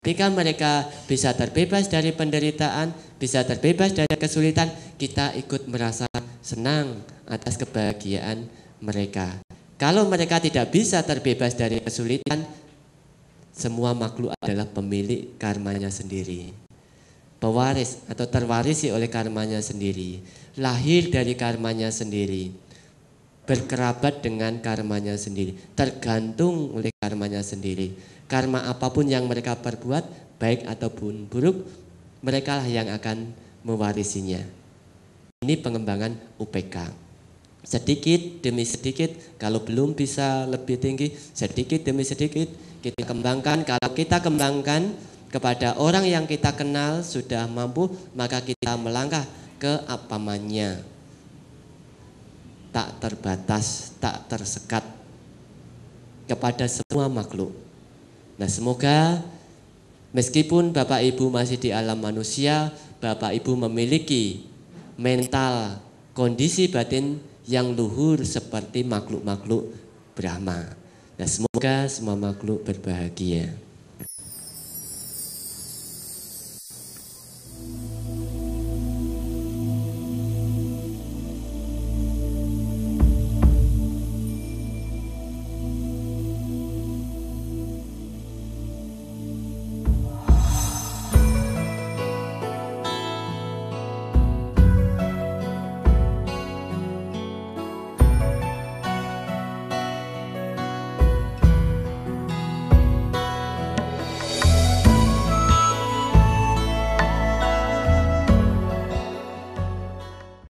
Speaker 2: Ketika mereka bisa terbebas dari penderitaan, bisa terbebas dari kesulitan, kita ikut merasa senang atas kebahagiaan mereka. Kalau mereka tidak bisa terbebas dari kesulitan, semua makhluk adalah pemilik karmanya sendiri. Pewaris atau terwarisi oleh karmanya sendiri lahir dari karmanya sendiri, berkerabat dengan karmanya sendiri, tergantung oleh karmanya sendiri. Karma apapun yang mereka perbuat, baik ataupun buruk, mereka lah yang akan mewarisinya. Ini pengembangan UPK. Sedikit demi sedikit, kalau belum bisa lebih tinggi, sedikit demi sedikit kita kembangkan. Kalau kita kembangkan kepada orang yang kita kenal sudah mampu, maka kita melangkah keapamannya tak terbatas, tak tersekat kepada semua makhluk. Nah semoga meskipun Bapak Ibu masih di alam manusia, Bapak Ibu memiliki mental kondisi batin yang luhur seperti makhluk-makhluk Brahma. Nah semoga semua makhluk berbahagia.